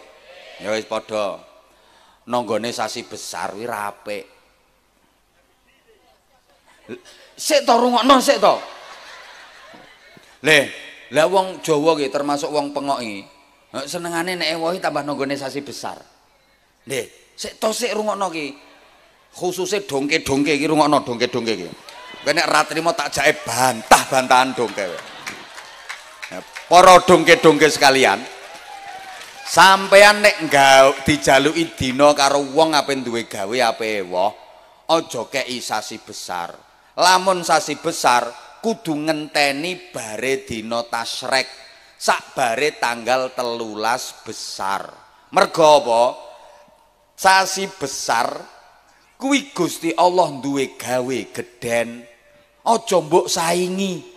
Ya wis padha. Nanggone sasi besar kuwi apik. Sik to rungokno sik to. Leh, lah wong Jawa ki termasuk wong pengok iki. Senengane nek ewohi tambah nanggone sasi besar. Nih, sik to sik rungokno ki. Khususe dongke-dongke ki rungokno dongke-dongke ki. Kowe nek ra trimo tak jake bantah bantahan dongke. Para dongke-dongke sekalian, sampean nek gak dijaluki dina karo wong ape duwe gawe ape wah, aja kei sasi besar. Lamun sasi besar kudu ngenteni bare dina Tasrek, sak bare tanggal telulas besar. Mergo apa? sasi besar kuwi Gusti Allah duwe gawe gedhen aja mbok saingi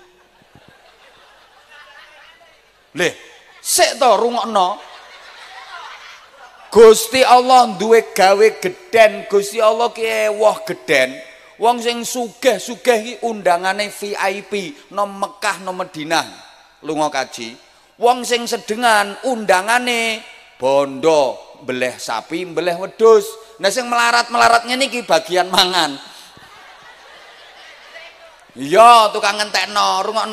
Leh, sik to rungokno. Gusti Allah duwe gawe gedhen, Gusti Allah ki woh gedhen. Wong sing sugih-sugih ki undangane VIP, nom Mekah nom Madinah. Lunga kaji. Wong sing sedengan undangane bondo, beleh sapi, beleh wedus. Nah sing melarat-melaratnya niki bagian mangan. Yo iya, tukang ngentekno, rumah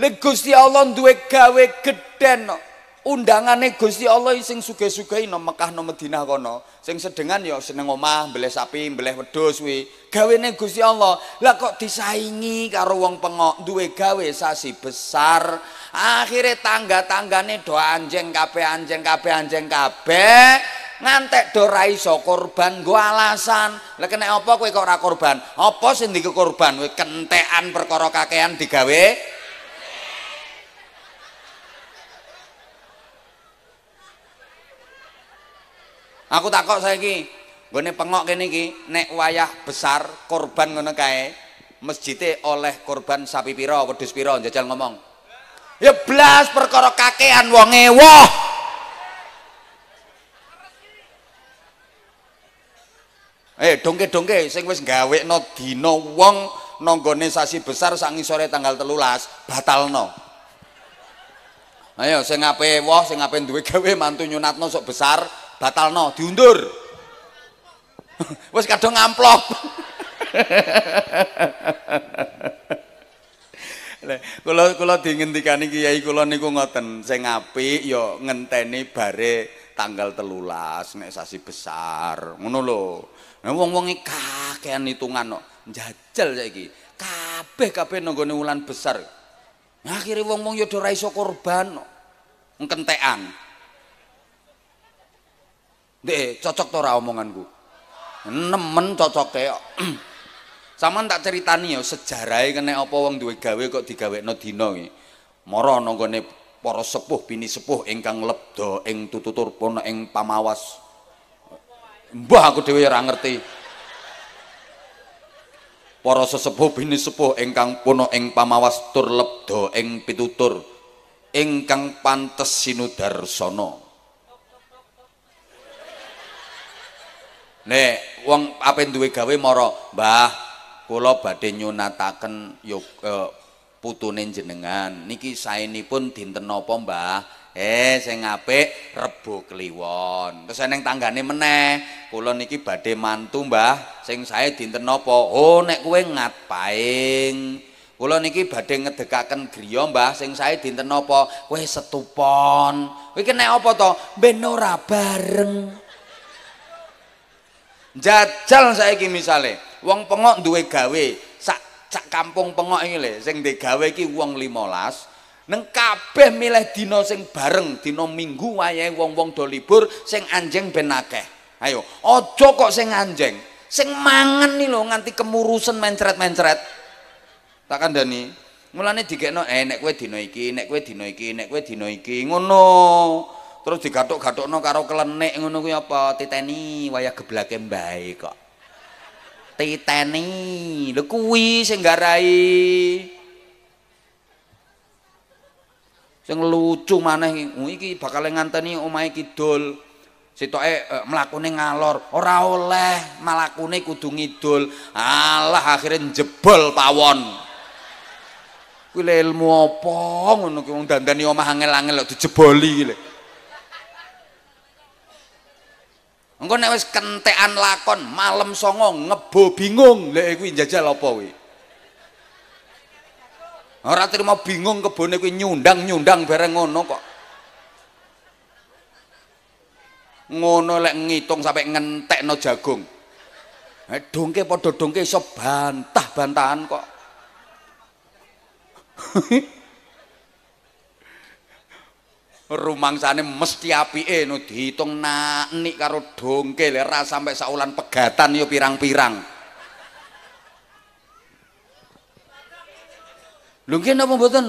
Le Gusti Allah duwe gawe gedhen kok. undangane Gusti Allah sing sugih-sugih nang Mekah nang Madinah kono. Sing sedengan ya seneng omah, mbleh sapi, mbleh wedhus kuwi. Gawene Gusti Allah. Lah kok disaingi karo wong pengok duwe gawe sasi besar. Akhire tangga-tanggane do anjing kabeh anjing kabeh anjing kabeh. ngantek do ra iso korban nggo alasan. Lah kene apa kowe kok ora korban? Apa sing dikorban kowe kentekan perkara kakean digawe Aku takok saiki, nggone pengok kene iki, nek wayah besar korban ngono kae, masjide oleh korban sapi piro, wedhus piro, jajal ngomong. Ya blas perkara kakean wonge woh. Eh dongke-dongke sing wis gawekno dina wong nanggone sasi besar sak sore tanggal batal batalno. Ayo sing ape woh, sing ape duwe gawe mantu nyunatno sok besar, batalno diundur. Wis kadung ngamplok. Lah kula kula dingendikani kiai kula niku ngoten, sing apik ya ngenteni bare tanggal telulas, nek sasi besar, ngono lho. Nah wong-wong iki kakean hitungan kok no. jajal saiki. Kabeh-kabeh nanggone wulan besar. Akhire wong-wong ya ora iso korban. No. Ngentekan. deh cocok to ora omonganku? Nemen cocok kayak Saman tak ceritani ya sejarahe kena apa wong duwe gawe kok digawekno dina iki. Mara ana nggone para sepuh bini sepuh engkang lebdo eng tututur pono eng pamawas. Mbah aku dhewe ya ora ngerti. Para sesepuh bini sepuh ingkang pono ing pamawas tur lebdo ing pitutur ingkang pantes sinudarsana. Nek wong ape duwe gawe mara, Mbah, kula badhe nyunataken e, putune jenengan. Niki saenipun dinten napa, Mbah? Eh, sing apik Rebo Kliwon. Terus ning tanggane meneh, kula niki badhe mantu, Mbah. Sing sae dinten napa? Oh, nek kowe ngat paing. Kula niki badhe ngedhekaken griya, Mbah. Sing sae dinten napa? Kowe setupon. Kowe iki nek apa to? Ben ora bareng. Jajal saiki misale, wong pengok duwe gawe sak cak kampung pengok iki lho, sing duwe gawe iki wong 15. Neng kabeh milih dina sing bareng, dina Minggu wayahe wong-wong do libur sing anjing ben akeh. Ayo, aja kok sing anjing. Sing mangan nih lho nganti kemurusan mencret-mencret. Tak kandhani. Mulane dikekno eh nek kowe dina iki, nek kowe dina iki, nek kowe dina iki, ngono. terus digathuk-gathukno karo kelenik ngono kuwi apa titeni wayah geblake bae kok titeni lho kuwi sing garai sing lucu maneh iki bakal nganteni omahe kidul sitoke eh, mlakune ngalor ora oleh mlakune kudu ngidul alah akhire jebol pawon kuwi ilmu apa ngono ki wong dandani omah angel-angel kok dijeboli iki engko nek wis kentekan lakon malam songo ngebo bingung lek kuwi njajal apa kuwi ora terima bingung kebone kuwi nyundang-nyundang bareng ngono kok ngono lek ngitung sampai ngentekno jagung eh, dongke padha dongke iso bantah-bantahan kok rumangsane mesti apike no diitung naknik karo dongkel ra sampai saulan pegatan yo pirang-pirang. lungkin nggih napa mboten?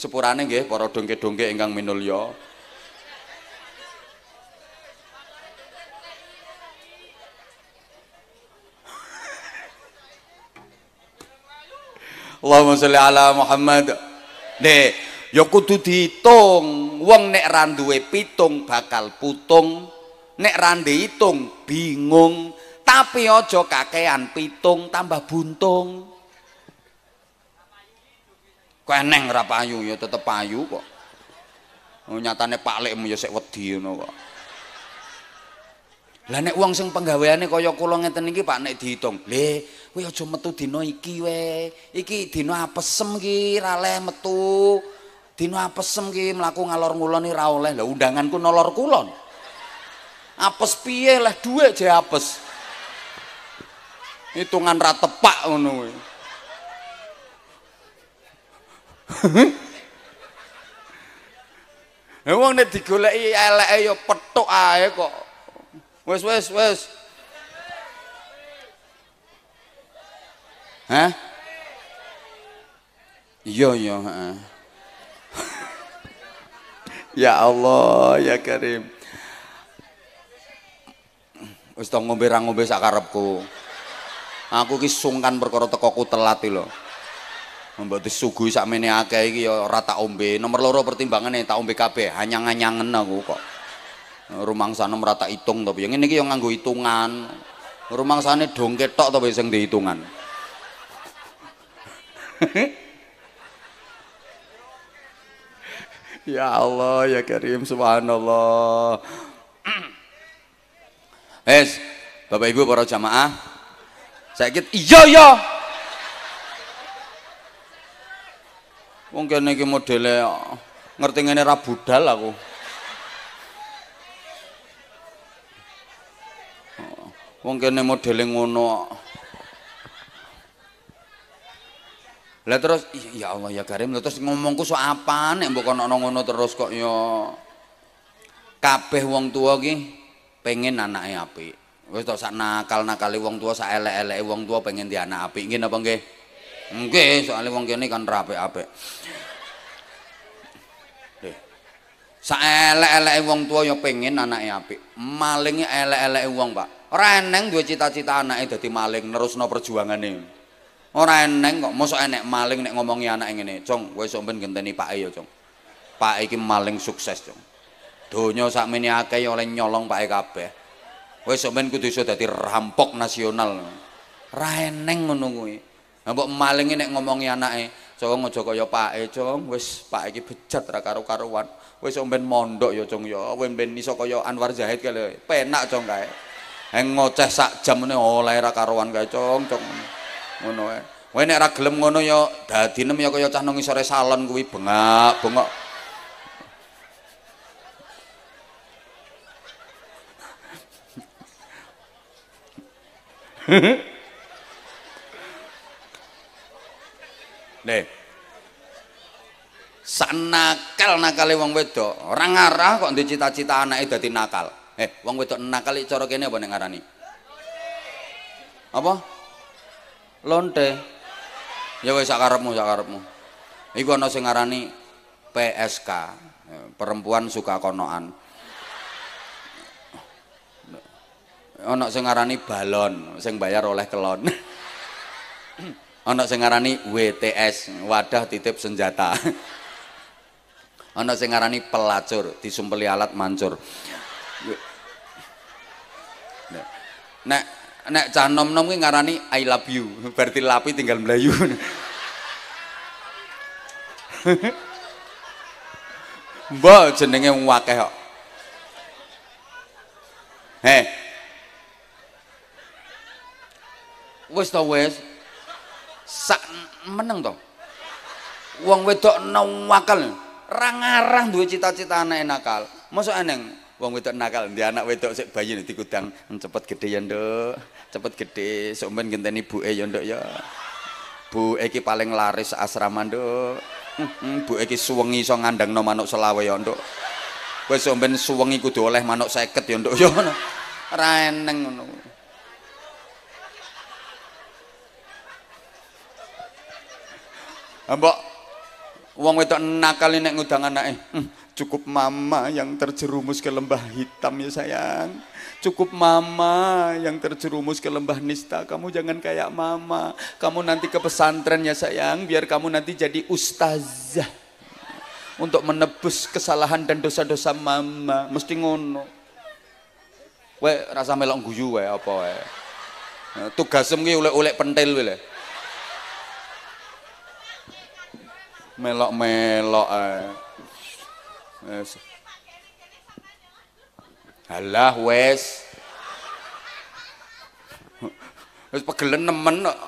Sepurane nggih para dongke-dongke ingkang minulya. Allahumma sholli ala Muhammad. Nih, ya kudu diitung wong nek ra duwe pitung bakal putung nek ra diitung bingung tapi aja kakehan pitung tambah buntung kok eneng ora payu ya tetep payu kok oh nyatane pak lekmu ya sik wedi ngono kok lah nek wong sing penggaweane kaya kula ngeten iki pak nek diitung le kowe aja metu dina iki we iki dina apesem iki ra metu dino apesem ki mlaku ngalor ngulon ora oleh. Lah undanganku nolor kulon. Apes piye lah dua je apes. Hitungan rata pak ngono kuwi. Wong digolei digoleki eleke ayo ya petuk ae kok. wes wes wes. Hah? Iya iya, heeh. Ya Allah, ya Karim. Wis tau ngombe ra ngombe sak karepku. Aku ki sungkan perkara tekoku telat lho. Mbok disuguhi sakmene akeh iki ya ora tak ombe. Nomor loro pertimbangane tak ombe kabeh, hanyang-hanyangen aku kok. Rumangsane ora tak itung to. Ya ngene iki ya nganggo hitungan. Rumangsane dong ketok to sing diitungan. Ya Allah, ya Karim, subhanallah. Wes, Bapak Ibu para jamaah. sakit iya ya. Wong kene iki modele ngerti ngene ra budal aku. Wong kene modele ngono Lah terus iya, ya Allah ya Karim terus ngomongku so apa nek mbok kono ngono terus kok ya kabeh wong tua ki pengen anaknya api. Wis tok sak nakal nakali wong tua, sak elek-eleke wong tua pengen di anak api. Nggih apa nggih? Nggih, soalnya wong kene kan rapi apik-apik. Sak elek-eleke wong tua ya pengen anaknya api, malingnya elek-eleke wong, Pak. Ora eneng duwe cita-cita anaknya dadi maling, nerusno perjuangane. Ora eneng kok, mosok enek maling nek ngomongi anak ngene. Cong, kowe sok ben genteni Pak e ya, Cong. Pak e iki maling sukses, Cong. Donya sakmene akeh ya oleh nyolong Pak e kabeh. Kowe sok ben kudu iso dadi rampok nasional. Ra eneng ngono kuwi. Lah mbok malinge nek ngomongi anake, Cong aja kaya Pak Cong. Wis Pak iki bejat ra karo-karuan. Kowe sok ben mondok ya, Cong ya. Kowe ben iso kaya Anwar Zahid kae. Penak, Cong kae. Engoceh sak jam ne oleh ra karuan kae, Cong, Cong ngono wae kowe nek ora gelem ngono ya dadinem ya kaya cah nang isore salon kuwi bengak bengok Nih. Sanakal nakale wong wedok, ora ngarah kok duwe cita-cita anake dadi nakal. Eh, wong wedok nakal cara kene apa nek ngarani? Apa? lonte ya wes sak karepmu iku ana sing ngarani PSK perempuan suka konoan ana sing ngarani balon sing bayar oleh kelon ana sing ngarani WTS wadah titip senjata ana sing ngarani pelacur disumpeli alat mancur nek nek cah nom-nom kuwi ngarani I love you. Berarti lapi tinggal melayu. Mbok jenenge wakeh kok. Heh. Wis to wes Sak meneng to. Wong wedok nom wakal. Ra duwe cita-cita anak nakal. Mosok eneng wong wedok nakal, dia anak wedok sik bayi nih, dikudang cepet gede ya, Nduk cepet gede sumpen genteni bu e yondok ya, ya. bu Eki paling laris asrama do, bu Eki suwengi iso no manuk selawe yondok ya, bu sumpen suwengi kudu oleh manuk seket yondok ya raineng, ya. ra eneng ngono Mbok wong wedok nakal ini ngudang anake. Hmm, cukup mama yang terjerumus ke lembah hitam ya sayang. Cukup mama yang terjerumus ke lembah nista. Kamu jangan kayak mama. Kamu nanti ke pesantren ya sayang. Biar kamu nanti jadi ustazah. Untuk menebus kesalahan dan dosa-dosa mama. Mesti ngono. Weh, rasa melok guyu we, apa we. Eh, Tugasem ki oleh ulek pentil we. Melok-melok Eh. Eh. Halah wes. Wes pegelen nemen kok.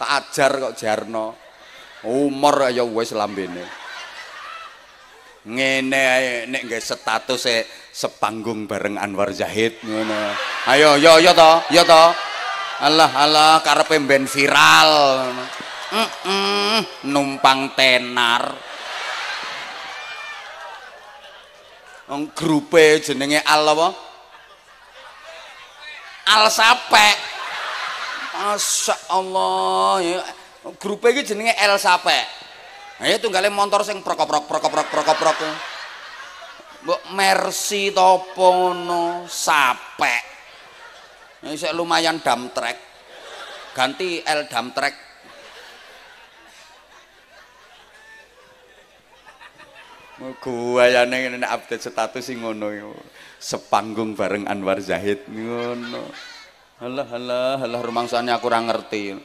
Tak ajar kok jarno. Umar ya wes lambene. Ngene ae nek nggae status e sepanggung bareng Anwar Zahid ngono. Ayo yo yo to, yo to. Allah Allah karepe ben viral. Mm -mm, numpang tenar. Wong grupe jenenge Al apa? Al sape Masya Allah, ya. grupe iki jenenge El Sapek. Nah, ya tunggale motor sing prokoprok prokoprok prokoprok. prok prok-prok. Mbok Mercy topo ngono, Sapek. Ya, lumayan dam track. Ganti L dam track. Gua ya nek update status si ngono Sepanggung bareng Anwar Zahid ngono. Halah halah halah rumangsane aku kurang ngerti.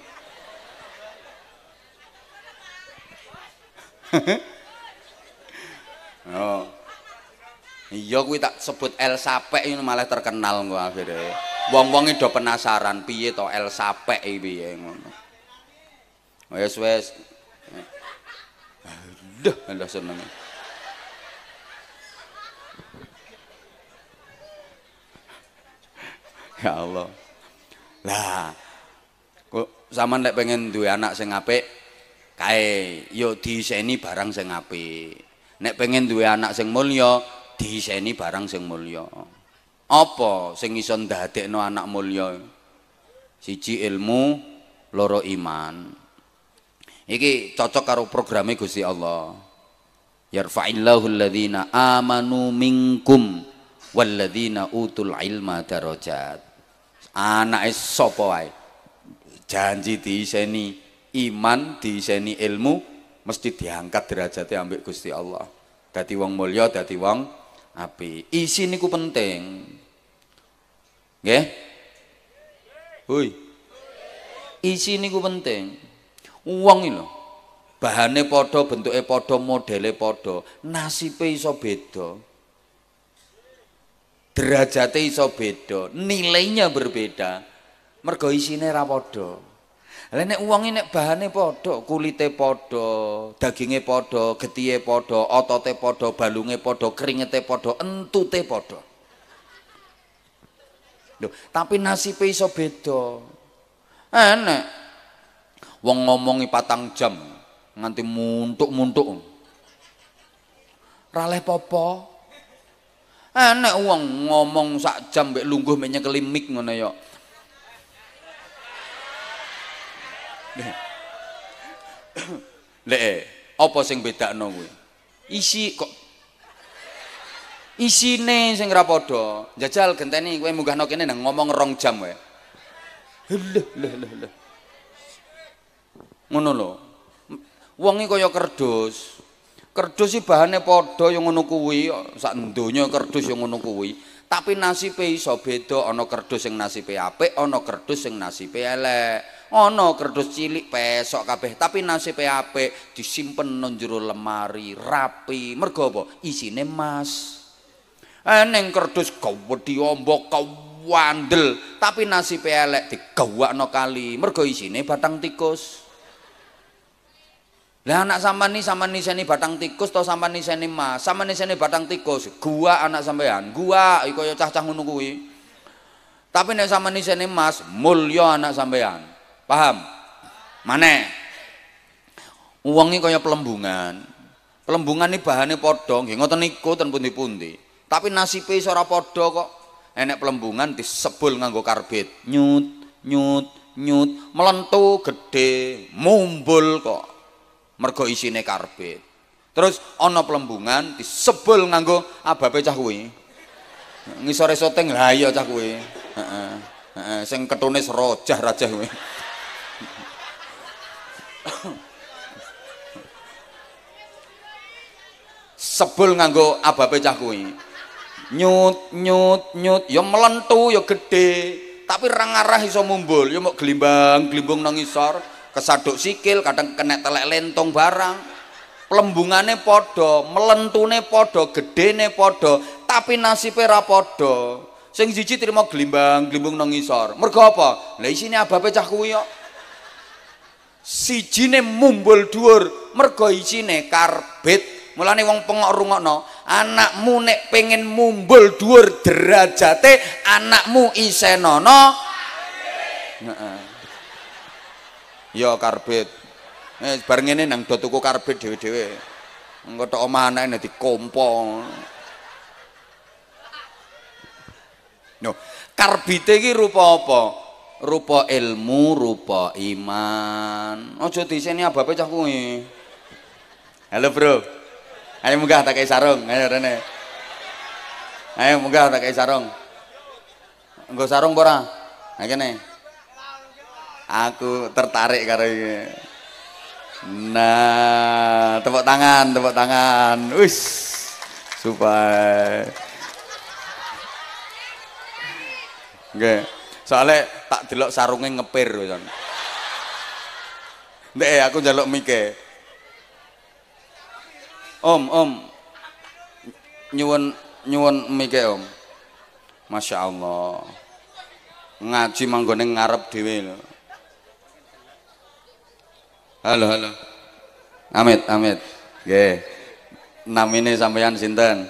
oh. Iya gue tak sebut El Sape ini malah terkenal gue akhirnya. Wong-wong do penasaran piye to El Sape iki ya ngono. Wes wes. Aduh, aduh seneng. ya Allah lah kok sama nek pengen duwe anak sing apik kae yo diseni barang sing apik nek pengen duwe anak sing mulya diseni barang sing mulya apa sing iso ndadekno anak mulya siji ilmu loro iman iki cocok karo programe Gusti Allah yarfa'illahu alladhina amanu minkum walladzina utul ilma darajat Anak e sapa wae janji diiseni iman diiseni ilmu mesti diangkat derajatnya ambek Gusti Allah dadi wong mulia dadi wong api isi niku penting nggih hui isi niku penting Uang ini loh, bahane padha bentuke padha modele padha nasibe iso beda derajate iso beda, nilainya berbeda. Mergo isine ra padha. Lah nek wong nek bahane padha, kulite padha, daginge padha, getihe padha, otote padha, balunge padha, keringete padha, entute padha. Loh, tapi nasibe iso beda. Enak. Eh, wong ngomongi patang jam nganti muntuk-muntuk. Raleh popo enek eh, wong ngomong sak jam mbek lungguh mbek nyekeli mik ngono ya Lek, apa sing bedakno kuwi? Isi kok isine sing ora padha. Jajal genteni kowe munggahno kene nang ngomong rong jam wae. leh leh leh lho. Ngono lho. Wonge kaya kerdus. Kerdus sih bahannya podo yang ngono kuwi, sak donya kerdus yang ngono kuwi. Tapi nasibe iso beda, ana kerdus sing nasibe apik, ana kerdus sing nasibe elek. Ana kerdus cilik pesok kabeh, tapi nasibe apik disimpen nang lemari, rapi. Mergo apa? Isine emas. Eneng eh, kerdus gawedi ombo kawandel, tapi nasibe elek digawakno kali. Mergo isine batang tikus. Lah anak sampean nih sampean niseni batang tikus atau sampean niseni mas, sampean niseni batang tikus, gua anak sampean, gua iko yo cah-cah tapi kuwi. Tapi nek sampean niseni mas, mulya anak sampean. Paham? mane uang iki kaya pelembungan. Pelembungan ini bahannya podong, nggih ngoten niku ten pundi-pundi. Tapi nasibe iso ora padha kok. Enek pelembungan disebul nganggo karbit. Nyut, nyut, nyut, melentu gede, mumbul kok mergo isine karbe. Terus ana plembungan disebul nganggo ababe cah kuwi. Ngisore soteng lha iya cah kuwi. Heeh. Heeh, sing ketune rojah-rajah kuwi. Sebul nganggo ababe cah kuwi. Nyut nyut nyut ya melentu ya gede, tapi rangarahi iso mumbul ya mau gelimbang gelimbung nang kesaduk sikil kadang kena telek lentong barang pelembungannya podo melentune podo gedene podo tapi nasibnya rapodo sing jiji terima gelimbang gelimbung nang ngisor mergo apa sini abah pecah cah kuwi si sijine mumbul duur mergo isine karbit mulane wong pengok no anakmu nek pengen mumbul duur derajate anakmu isenono no ya karbit eh bar ngene nang do tuku karbit dhewe-dhewe engko tok omah anake dikompo no karbite iki rupa apa rupa ilmu rupa iman aja diseni ababe cah kuwi halo bro ayo munggah tak sarung ayo rene ayo munggah tak sarung enggak sarung borang nah kene Aku tertarik kare, Nah, tepuk tangan, tepuk tangan. Wis. Supaya. gak Soale tak delok sarungnya ngepir kan. Ndek aku njaluk mike. Om, om. Nyuwun nyuwun mike, Om. Masya Allah. Ngaji manggone ngarep dhewe lho. Halo, halo. Amit, amit. Nam ini sampeyan sinten?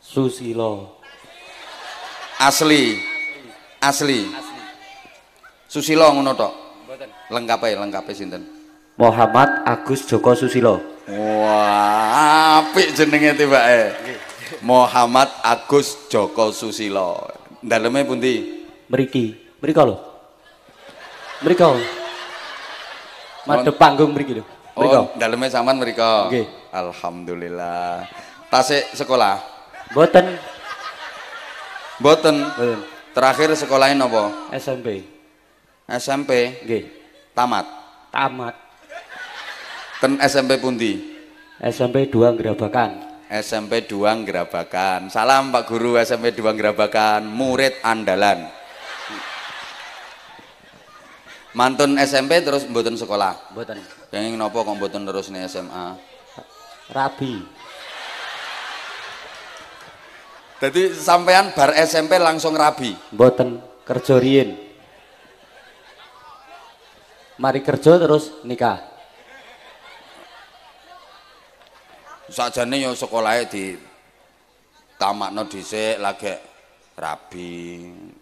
Susilo. Asli. Asli. Susilo ngono tok. Mboten. Lengkape, lengkape sinten? Muhammad Agus Joko Susilo. Wah, apik jenenge tibake. Muhammad Agus Joko Susilo. Daleme pundi? Mriki. Mriko lho. Mriko. Madep panggung mriki lho. Oh, daleme sampean mriko. Nggih. Alhamdulillah. Tasik sekolah. Mboten. Mboten. Mboten. Terakhir sekolahin apa? SMP. SMP? Nggih. Tamat. Tamat. Ten SMP pundi? SMP 2 Grabakan. SMP 2 Gerabakan. Salam Pak Guru SMP 2 Gerabakan. murid andalan. Mantun SMP terus mboten sekolah. Mboten. Kenging nopo kok mboten terus nih SMA? Rabi. Jadi sampean bar SMP langsung rabi. Mboten kerja Mari kerja terus nikah. nih yo sekolahe di no dice lagi rabi.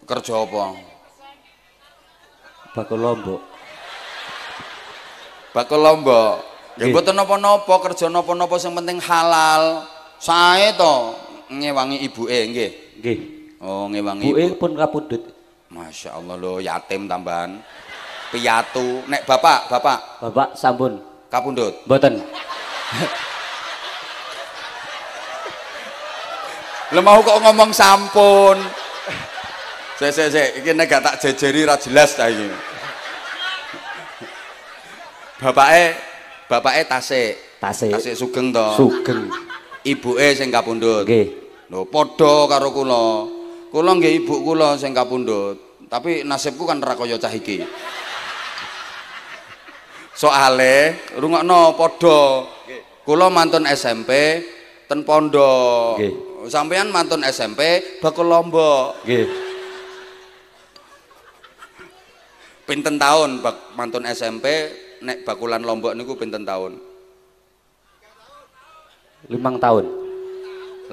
Kerja apa? bakul lombok bakul lombok ya mboten napa-napa kerja napa-napa sing penting halal sae to ngewangi ibuke nggih nggih oh ngewangi ibuke ibu. pun kapundhut Masya Allah lo yatim tambahan piatu nek bapak bapak bapak sampun kapundhut mboten Lemah kok ngomong sampun saya saya saya ini nega gak tak jejeri ra jelas ta iki. Bapake bapake tasik. Tasik. Tasik sugeng to. Sugeng. Ibuke sing kapundhut. Nggih. Lho podo, karo kulo. Kulo nggih ibu saya sing kapundhut, tapi nasibku kan ra kaya cah iki. Soale rungokno padha. Kula mantun SMP ten pondok. Nggih. Sampeyan mantun SMP bakal lombok. Nggih. Pinten tahun bak, mantun SMP nek bakulan Lombok niku pinten tahun? Limang tahun.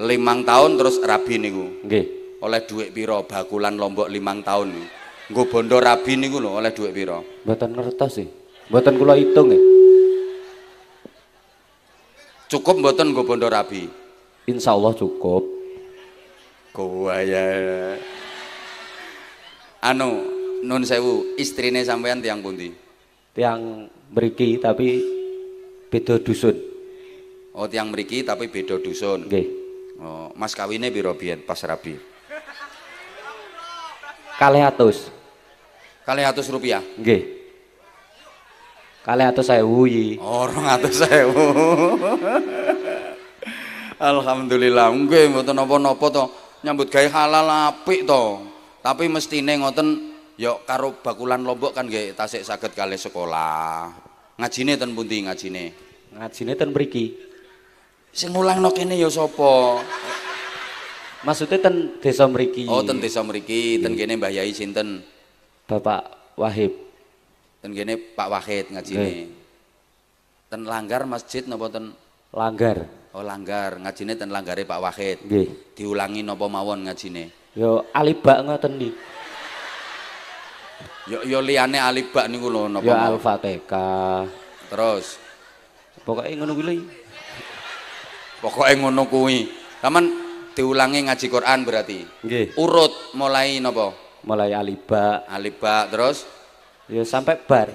Limang tahun terus rabi niku. Nggih. Oleh duit piro bakulan Lombok limang tahun niku? Nggo bondo rabi niku lho oleh duit piro Mboten ngertos sih. Mboten kula hitung nggih. E. Cukup mboten nggo bondo rabi. Allah cukup. Gua ya. Anu, non sewu istrine sampean tiang pundi tiang mriki tapi beda dusun oh tiang mriki tapi beda dusun nggih oh mas kawine piro biyen pas rabi kalih atus kalih atus rupiah nggih Kali sewu saya wuyi. Orang atau saya Alhamdulillah. Enggak, mboten nopo-nopo to. Nyambut gawe halal apik to. Tapi mestine ngoten Yo karo bakulan Lombok kan gak tasik sakit kali sekolah. Ngajine ten pundi ngajine? Ngajine ten beriki Sing nok ini yo sopo, Maksudnya ten desa meriki Oh, ten desa meriki, ten gini iya. Mbah Yai sinten? Bapak Wahib. Ten gini Pak Wahid ngajine. Okay. Iya. Ten langgar masjid nopo ten Langgar. Oh, langgar. Ngajine ten langgare Pak Wahid. Diulangi nopo mawon ngajine? yo alibak ngoten niki. Ya ya liyane alibak nih lho napa. Ya al-Fatihah. Terus pokoknya ngono kuwi. pokoknya ngono kui, Taman diulangi ngaji Quran berarti. Nggih. Urut mulai nopo, Mulai alibak. Alibak terus ya sampai bar.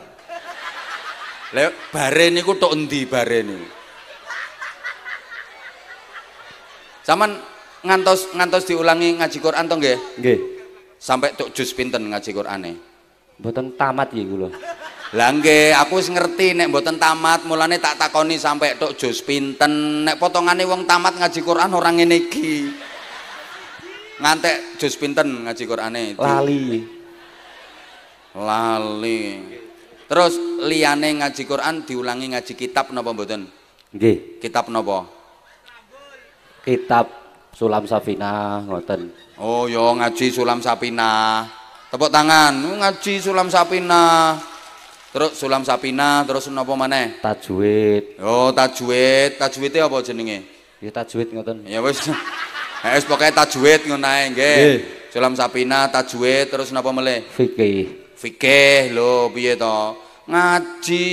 Lek bare niku tuh endi bare nih, Saman ngantos ngantos diulangi ngaji Quran tuh nggih? Nggih. Sampai tuh jus pinten ngaji Qurane? Mboten tamat ya gue Lah aku wis ngerti nek mboten tamat, mulane tak takoni sampai tok jus pinten. Nek potongane wong tamat ngaji Quran orang ngene iki. Ngantek jus pinten ngaji Qurane itu. Lali. Lali. Terus liyane ngaji Quran diulangi ngaji kitab napa mboten? Nggih. Kitab napa? Kitab Sulam Safina ngoten. Oh yo ya, ngaji Sulam Safina tepuk tangan ngaji sulam sapina terus sulam sapina terus napa maneh tajwid oh tajwid tajwide apa jenenge ya tajwid ngoten ya wis es pokai ya pokoke tajwid ngono sulam sapina tajwid terus napa meleh fikih fikih lo piye to ngaji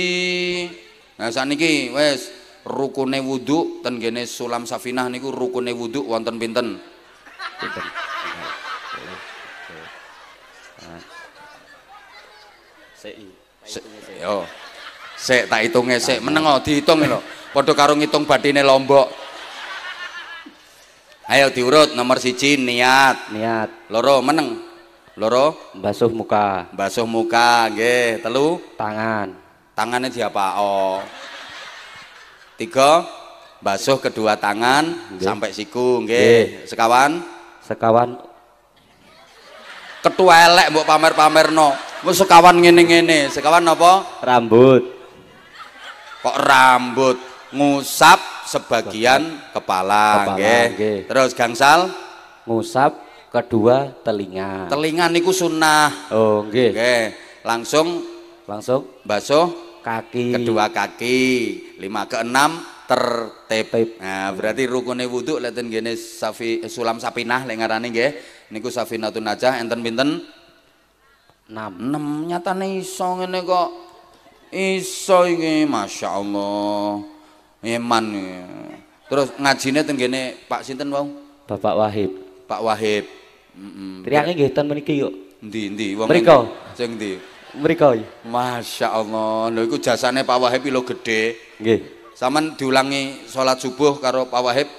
nah wes wis rukune wudhu ten gene sulam safinah niku rukune wudhu wonten pinten pinten Seki. Sek. Yo. Sek tak hitunge sek. Meneng kok diitung lho. Padha karo ngitung bathine lombok. Ayo diurut nomor siji niat. Niat. Loro meneng. Loro basuh muka. Basuh muka nggih. Telu tangan. Tangannya siapa? Oh. Tiga basuh kedua tangan Gih. sampai siku nggih. Sekawan? Sekawan ketua elek mbok pamer-pamerno. pamer Wes sekawan ngene-ngene, sekawan apa? Rambut. Kok rambut? Ngusap sebagian kepala, nggih. Okay. Terus gangsal ngusap kedua telinga. Telinga niku sunnah. Oh, nggih. Langsung langsung basuh kaki. Kedua kaki. Lima ke enam Nah, berarti rukune wudhu leten gene safi eh, sulam sapinah lek ngarani niku safinatun najah enten pinten 6 6 nyatane iso ngene kok iso iki masyaallah iman terus ngajine teng kene Pak sinten wau Bapak Wahib Pak Wahib mm -mm. Triange nggih ten meniki yuk endi endi wong mriko sing endi mriko iya. masyaallah lho iku jasane Pak Wahib lho gedhe nggih Saman diulangi sholat subuh karo Pak Wahib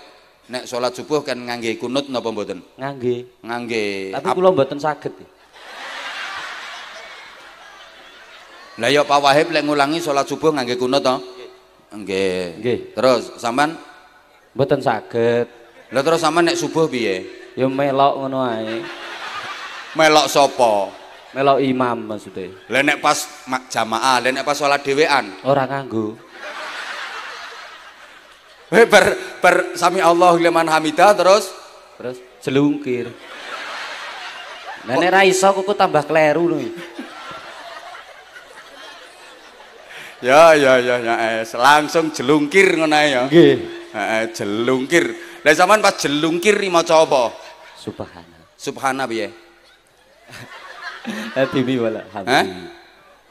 Nek sholat subuh kan ngangge kunut napa mboten? Ngangge. Ngangge. Tapi kula mboten saged. Lah ya Pak Wahib lek ngulangi sholat subuh ngangge kunut to? Nggih. Nggih. Terus sampean mboten saged. Lah terus sampean nek subuh piye? Ya melok ngono ae. Melok sapa? Melok imam maksudnya. Lah nek pas jamaah, lah nek pas sholat dhewean. Orang nganggo eh ber, ber sami Allah liman hamidah terus terus selungkir nah raiso ra kuku tambah kleru lho ya ya ya ya es eh, langsung jelungkir ngono ya nggih heeh eh, jelungkir lah sampean pas jelungkir maca apa subhana subhana piye Adimi wala hamdi. Eh?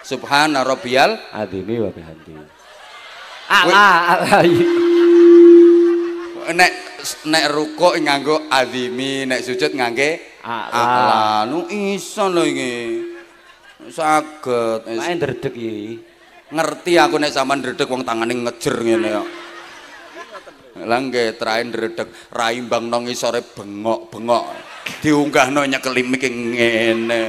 Subhana rabbiyal adimi wa bihamdi. Allah Allah. Iya nek nek ruko nganggo azimi, nek sujud ngangge a'la. Nu iso lho iki. Saged. Main ndredeg iki. Ngerti aku nek sampean ndredeg wong tangane ngejer ngene kok. Lah nggih trae ndredeg, raimbang nang isore bengok-bengok. Diunggahno nyekeli mik ngene.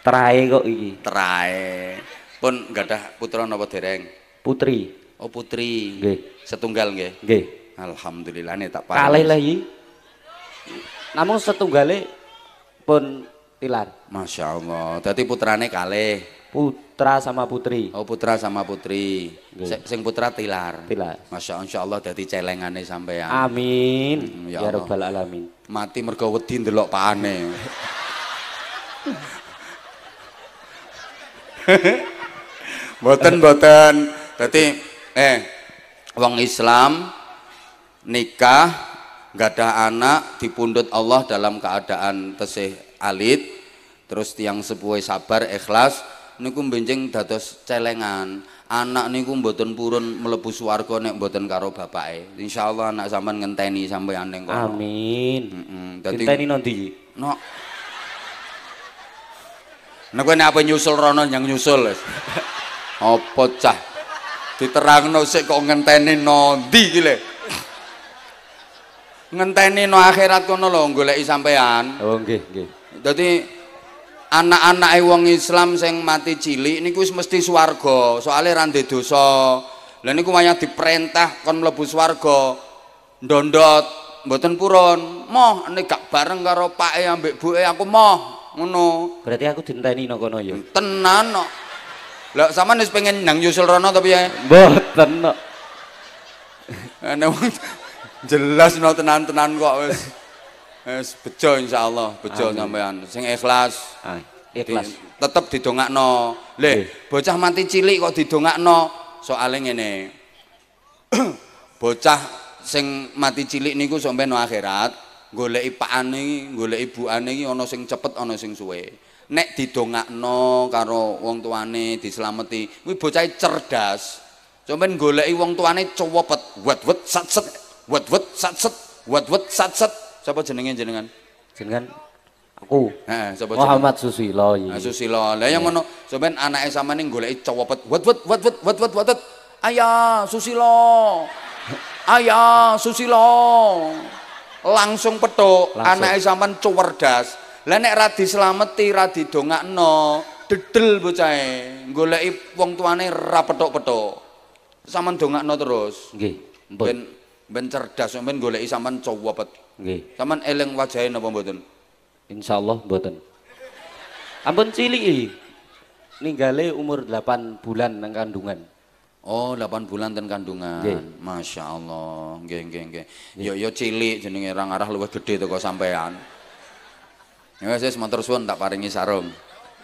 Trae kok iki. Trae. Pun gadah putra napa dereng? Putri. Oh putri. Nggih. Setunggal nggih. Nggih. Alhamdulillah nek tak parah. Kalih lagi. Namun setunggalnya pun tilar. Masya Allah. Tadi putrane kalih. Putra sama putri. Oh putra sama putri. Nggih. Sing putra tilar. Tilar. Masya Allah, insya Allah dadi celengane sampean. Amin. Hmm, ya, ya robbal alamin. Mati mergo wedi ndelok paane. boten boten. Dadi eh wong Islam nikah ada anak dipundut Allah dalam keadaan tesih alit terus tiang sepuhe sabar ikhlas niku benjing dados celengan anak niku mboten purun mlebu swarga nek mboten karo bapake insyaallah anak sampean ngenteni sampean ning kono amin heeh mm ngenteni -mm. nanti no nek kowe apa nyusul rono yang nyusul apa cah diterangno sik kok ngenteni nondi iki le ngenteni no akhirat kono lho goleki sampean oh nggih nggih dadi anak-anake wong Islam sing mati cilik niku wis mesti swarga Soalnya ra ndek dosa lha niku wayah diperintah kon mlebu swarga ndondot mboten purun moh nek gak bareng karo pake ambek buke aku moh ngono berarti aku dinteni nang kono ya tenan no lo sama nih pengen nang Yusul Rono tapi ya. Boten no. jelas no tenan-tenan kok wis. Wis bejo insyaallah, bejo sampean sing ikhlas. Ah, ikhlas. Di, didongak no, Lih, bocah mati cilik kok no soalnya ini, bocah sing mati cilik niku sampeyan no akhirat, goleki pakane, golek ibu iki ono sing cepet, ono sing suwe nek didongakno karo wong tuane dislameti kuwi bocah cerdas cuman goleki wong tuane cowopet wet-wet satset wet-wet satset wet-wet satset sapa jenenge jenengan jenengan aku heeh sapa Muhammad Susilo iki ah, Susilo lha yang iya. ngono sampean anake sampean goleki cowopet wet-wet wet-wet wet-wet wet-wet ayah Susilo ayah Susilo langsung petuk anake sampean cuwerdas Lenek radi selameti radi dongak no dedel bocahe. Goleki wong tuane rapetok petok saman dongak no terus. Gih. Ben ben cerdas ben sampeyan goleki sampeyan cowopet. Gih. Sampeyan eleng wajahe napa mboten? Insyaallah mboten. Ampun cilik Ninggale umur 8 bulan nang kandungan. Oh, 8 bulan dan kandungan. Gye. Masya Allah. geng geng. nggih. yo yo cilik jenenge orang arah luwih tuh kau sampean. Ya wis matur suwun tak paringi sarung.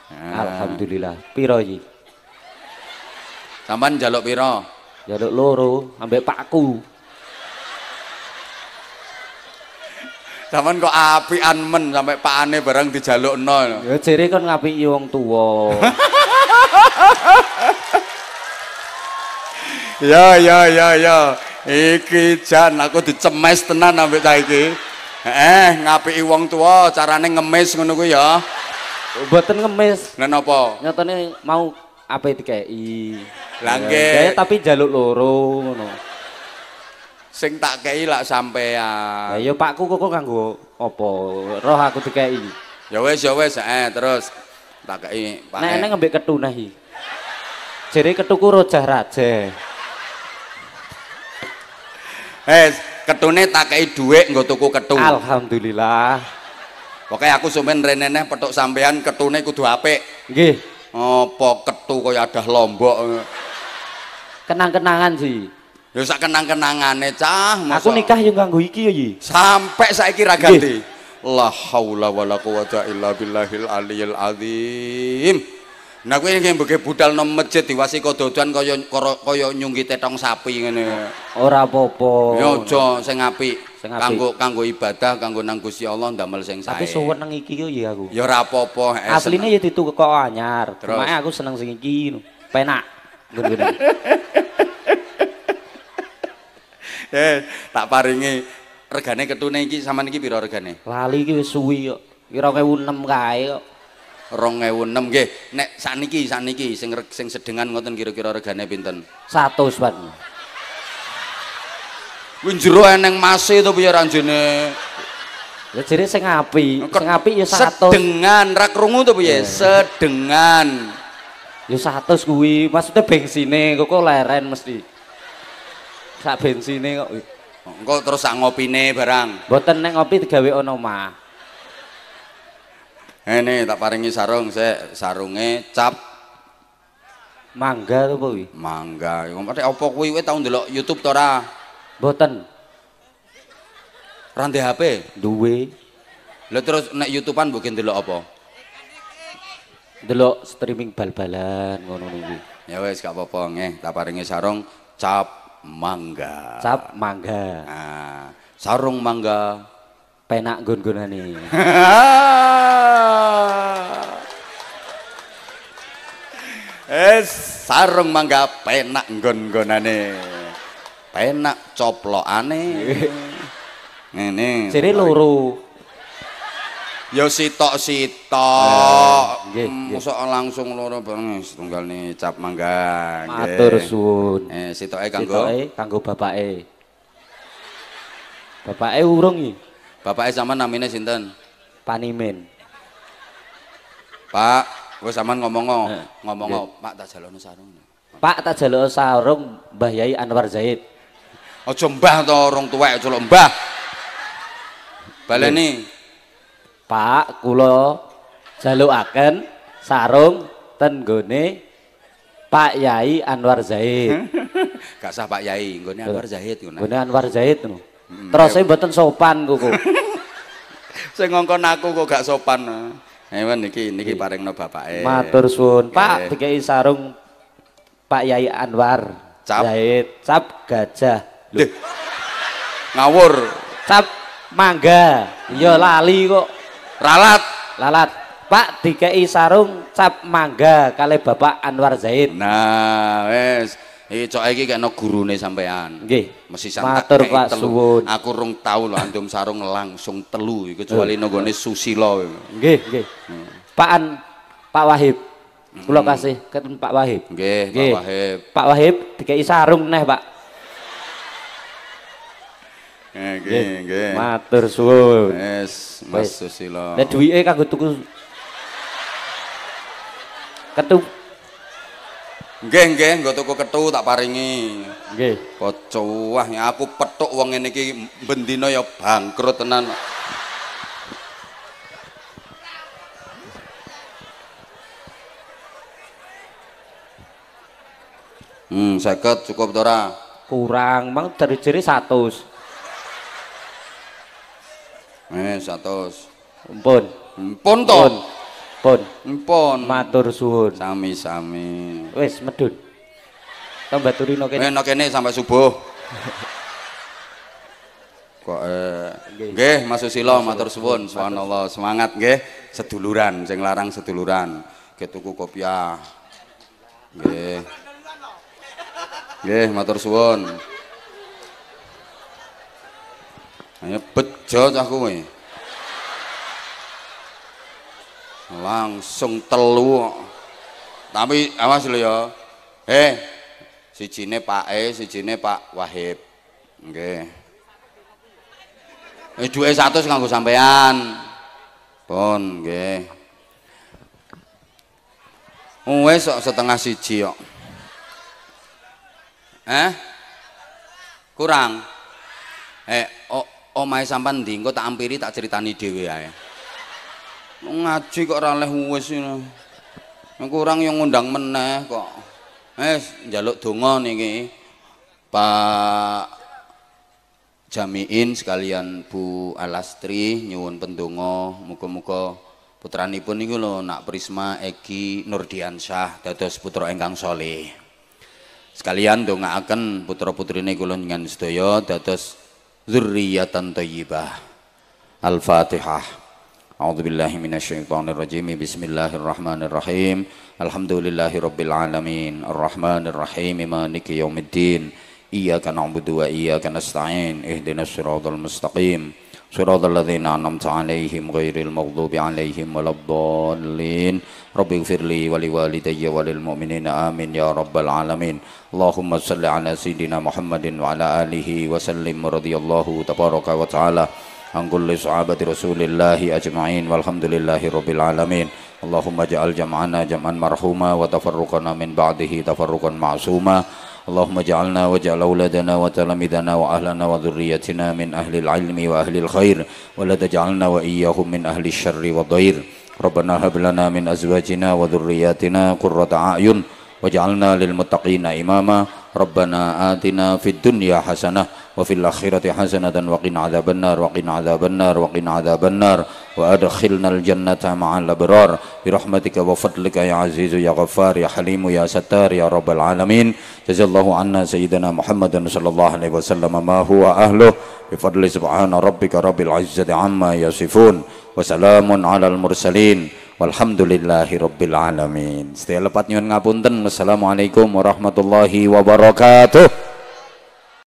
Ah. Alhamdulillah. Piro iki? Sampean jaluk piro? jaluk loro ambek pakku. Sampean kok apian men sampe pakane bareng dijalukno. Ya jere kon ngapiki wong tuwa. ya ya ya ya. Iki jan aku dicemes tenan ambek iki. Eh, ngapi wong tua carane ngemis ngono kuwi ya. Mboten ngemis. Lah napa? Nyatane mau ape dikeki. Lah ya, nggih. tapi jaluk loro ngono. Sing tak kei lak sampean. Lah ya, ya pakku kok kanggo apa? Roh aku dikeki. Ya wis ya wis, eh terus tak kei pak. Nek e. nek ngembek ketu nah iki. Jere ketuku rojah raje. Eh, ketune tak kei duit nggak tuku ketu. Alhamdulillah. pokoknya aku sumen reneneh petuk sampean ketune kudu apik. Oh Apa ketu kaya ada lombok. Kenang-kenangan sih. Ya usah kenang kenangan cah. Masa... Aku nikah yang nganggo iki ya Sampai saya kira ganti. La haula wala quwata illa billahil aliyil azim. Nah kuwi nggih mbege budal nang masjid diwasi kododan kaya kaya nyunggi tetong sapi ngene. Ora apa-apa. Ya aja sing apik. Kanggo kanggo ibadah, kanggo nang Gusti Allah ndamel sing sae. Tapi suwen nang iki yo ya aku. Ya ora apa-apa. Eh, Asline ya ditu kok anyar. Cuma aku seneng sing iki. Penak. Gun-gun. Eh, tak paringi regane ketune iki sampean iki pira regane? Lali iki wis suwi kok. Kira 2006 kae kok enam nggih. Nek saniki saniki, sing sing sedengan ngoten kira-kira regane pinten? satu Pak. Kuwi eneng masih itu biar anjene. Ya jadi ya, sing apik, sing apik ya satu. Sedengan rak krungu tuh piye? Ya? Sedengan. Ya satu kuwi, maksudnya bensine kok leren mesti. Sak bensine kok. Engko terus sak ngopine barang. Mboten nek ngopi digawe ana omah. Ini eh, tak paringi sarung, saya sarungnya cap. Mangga tuh kuwi? Mangga. Mate opo kuwi kowe tau ndelok YouTube tora boten. rantai HP? Duwe. lo terus nek YouTubean mbok ndelok apa? Ndelok streaming bal-balan ngono kuwi. Ya wes gak apa-apa nggih, tak paringi sarung cap mangga. Cap mangga. Nah, sarung mangga, penak gun nih, Es sarung mangga penak gun nggonane Penak coplo aneh, ini. Jere luru, yo ya sitok-sitok. musuh langsung loro bareng tunggal nih cap mangga. Matur suwun. Eh sitoke kanggo sitoke kanggo bapake. Bapake urung iki. Bapaknya sama namanya sinten? Panimin. Pak, gue sama ngomong eh, ngomong, ngomong ngomong Pak tak jalur sarung. Pak tak jalur sarung Mbah Yai Anwar Zaid. Ojo mbah atau orang tua, ojo mbah. Baleni. Pak, kulo akan sarung ten Pak Yai Anwar Zaid. Gak sah Pak Yai, gue Anwar Zaid ngono. Gone Anwar Zaid Hmm, terus ya. saya buatan sopan kuku. saya ngongkon aku kok gak sopan. Ewan eh, niki niki iya. paringno Eh. Matur suwun, Pak tiga sarung Pak Yai Anwar. Cap. Jahit, cap gajah. Loh. Ngawur. Cap mangga. yo iya, hmm. lali kok. Ralat. Lalat. Pak dikei sarung cap mangga kali Bapak Anwar Zaid. Nah, wes. Iki iya, cok iki kena gurune sampean. Nggih. Mesisan Matur Pak Suwun. Aku rung tau lho antum sarung langsung telu kecuali uh. Eh. nenggone Susilo. Nggih, nggih. Hmm. An, Pak Wahib. Kula hmm. kasih ketemu Pak Wahib. Nggih, Pak Wahib. Pak Wahib dikai sarung neh, Pak. Eh, nggih, nggih. Matur suwun. Yes, Mas Susilo. Nek duwike kanggo tuku Ketuk. Geng-geng nggo tuku kethu tak paringi. Nggih. Kocoah aku petuk wong ini iki bendino ya bangkrut tenan. Hmm, seket cukup tora? Kurang, mang dari ciri satu. Eh, satu, Ampun. Ampun ton pon Pun. Matur suhun Sami-sami. Wis tambah Tong oke kene. oke nih sampai subuh. Kok eh nggih masuk silo matur suhun subhanallah semangat ge seduluran sing larang seduluran ketuku kopiah. ge ge matur suhun Ayo bejo cah kowe. langsung telu tapi awas lo ya eh sijine Pak E sijine Pak Wahib oke eh, okay. satu 100 nganggo sampean pun oke wis sok setengah si cio eh kurang eh oh omahe sampean ndi tak ampiri tak ceritani dhewe ya ngaji kok ora oleh wis kurang yang ngundang meneh kok wis njaluk donga niki Pak Jamiin sekalian Bu Alastri nyuwun pendonga muga-muga putranipun niku lho Nak Prisma Egi Nurdiansyah dados putra Engkang soleh sekalian akan putra-putrine kula dengan sedaya dados zurriyatan thayyibah Al-Fatihah أعوذ بالله من الشيطان الرجيم بسم الله الرحمن الرحيم الحمد لله رب العالمين الرحمن الرحيم مالك يوم الدين إياك نعبد وإياك نستعين اهدنا الصراط المستقيم صراط الذين أنعمت عليهم غير المغضوب عليهم ولا الضالين رب اغفر لي ولوالدي وللمؤمنين آمين يا رب العالمين اللهم صل على سيدنا محمد وعلى آله وسلم رضي الله تبارك وتعالى عن كل صحابة رسول الله أجمعين والحمد لله رب العالمين اللهم اجعل جمعنا جمعا مرحوما وتفرقنا من بعده تفرقا معصوما اللهم اجعلنا واجعل أولادنا وتلاميذنا وأهلنا وذريتنا من أهل العلم وأهل الخير ولا تجعلنا وإياهم من أهل الشر والضير ربنا هب لنا من أزواجنا وذرياتنا قرة أعين واجعلنا للمتقين إماما ربنا آتنا في الدنيا حسنة وفي الآخرة حسنة وقنا عذاب النار وقنا عذاب النار وقنا عذاب النار وأدخلنا الجنة مع الأبرار برحمتك وفضلك يا عزيز يا غفار يا حليم يا ستار يا رب العالمين جزا الله عنا سيدنا محمد صلى الله عليه وسلم ما هو أهله بفضل سبحان ربك رب العزة عما يصفون وسلام على المرسلين Walhamdulillahi Rabbil Alamin Setia lepat nyuan ngapunten Wassalamualaikum warahmatullahi wabarakatuh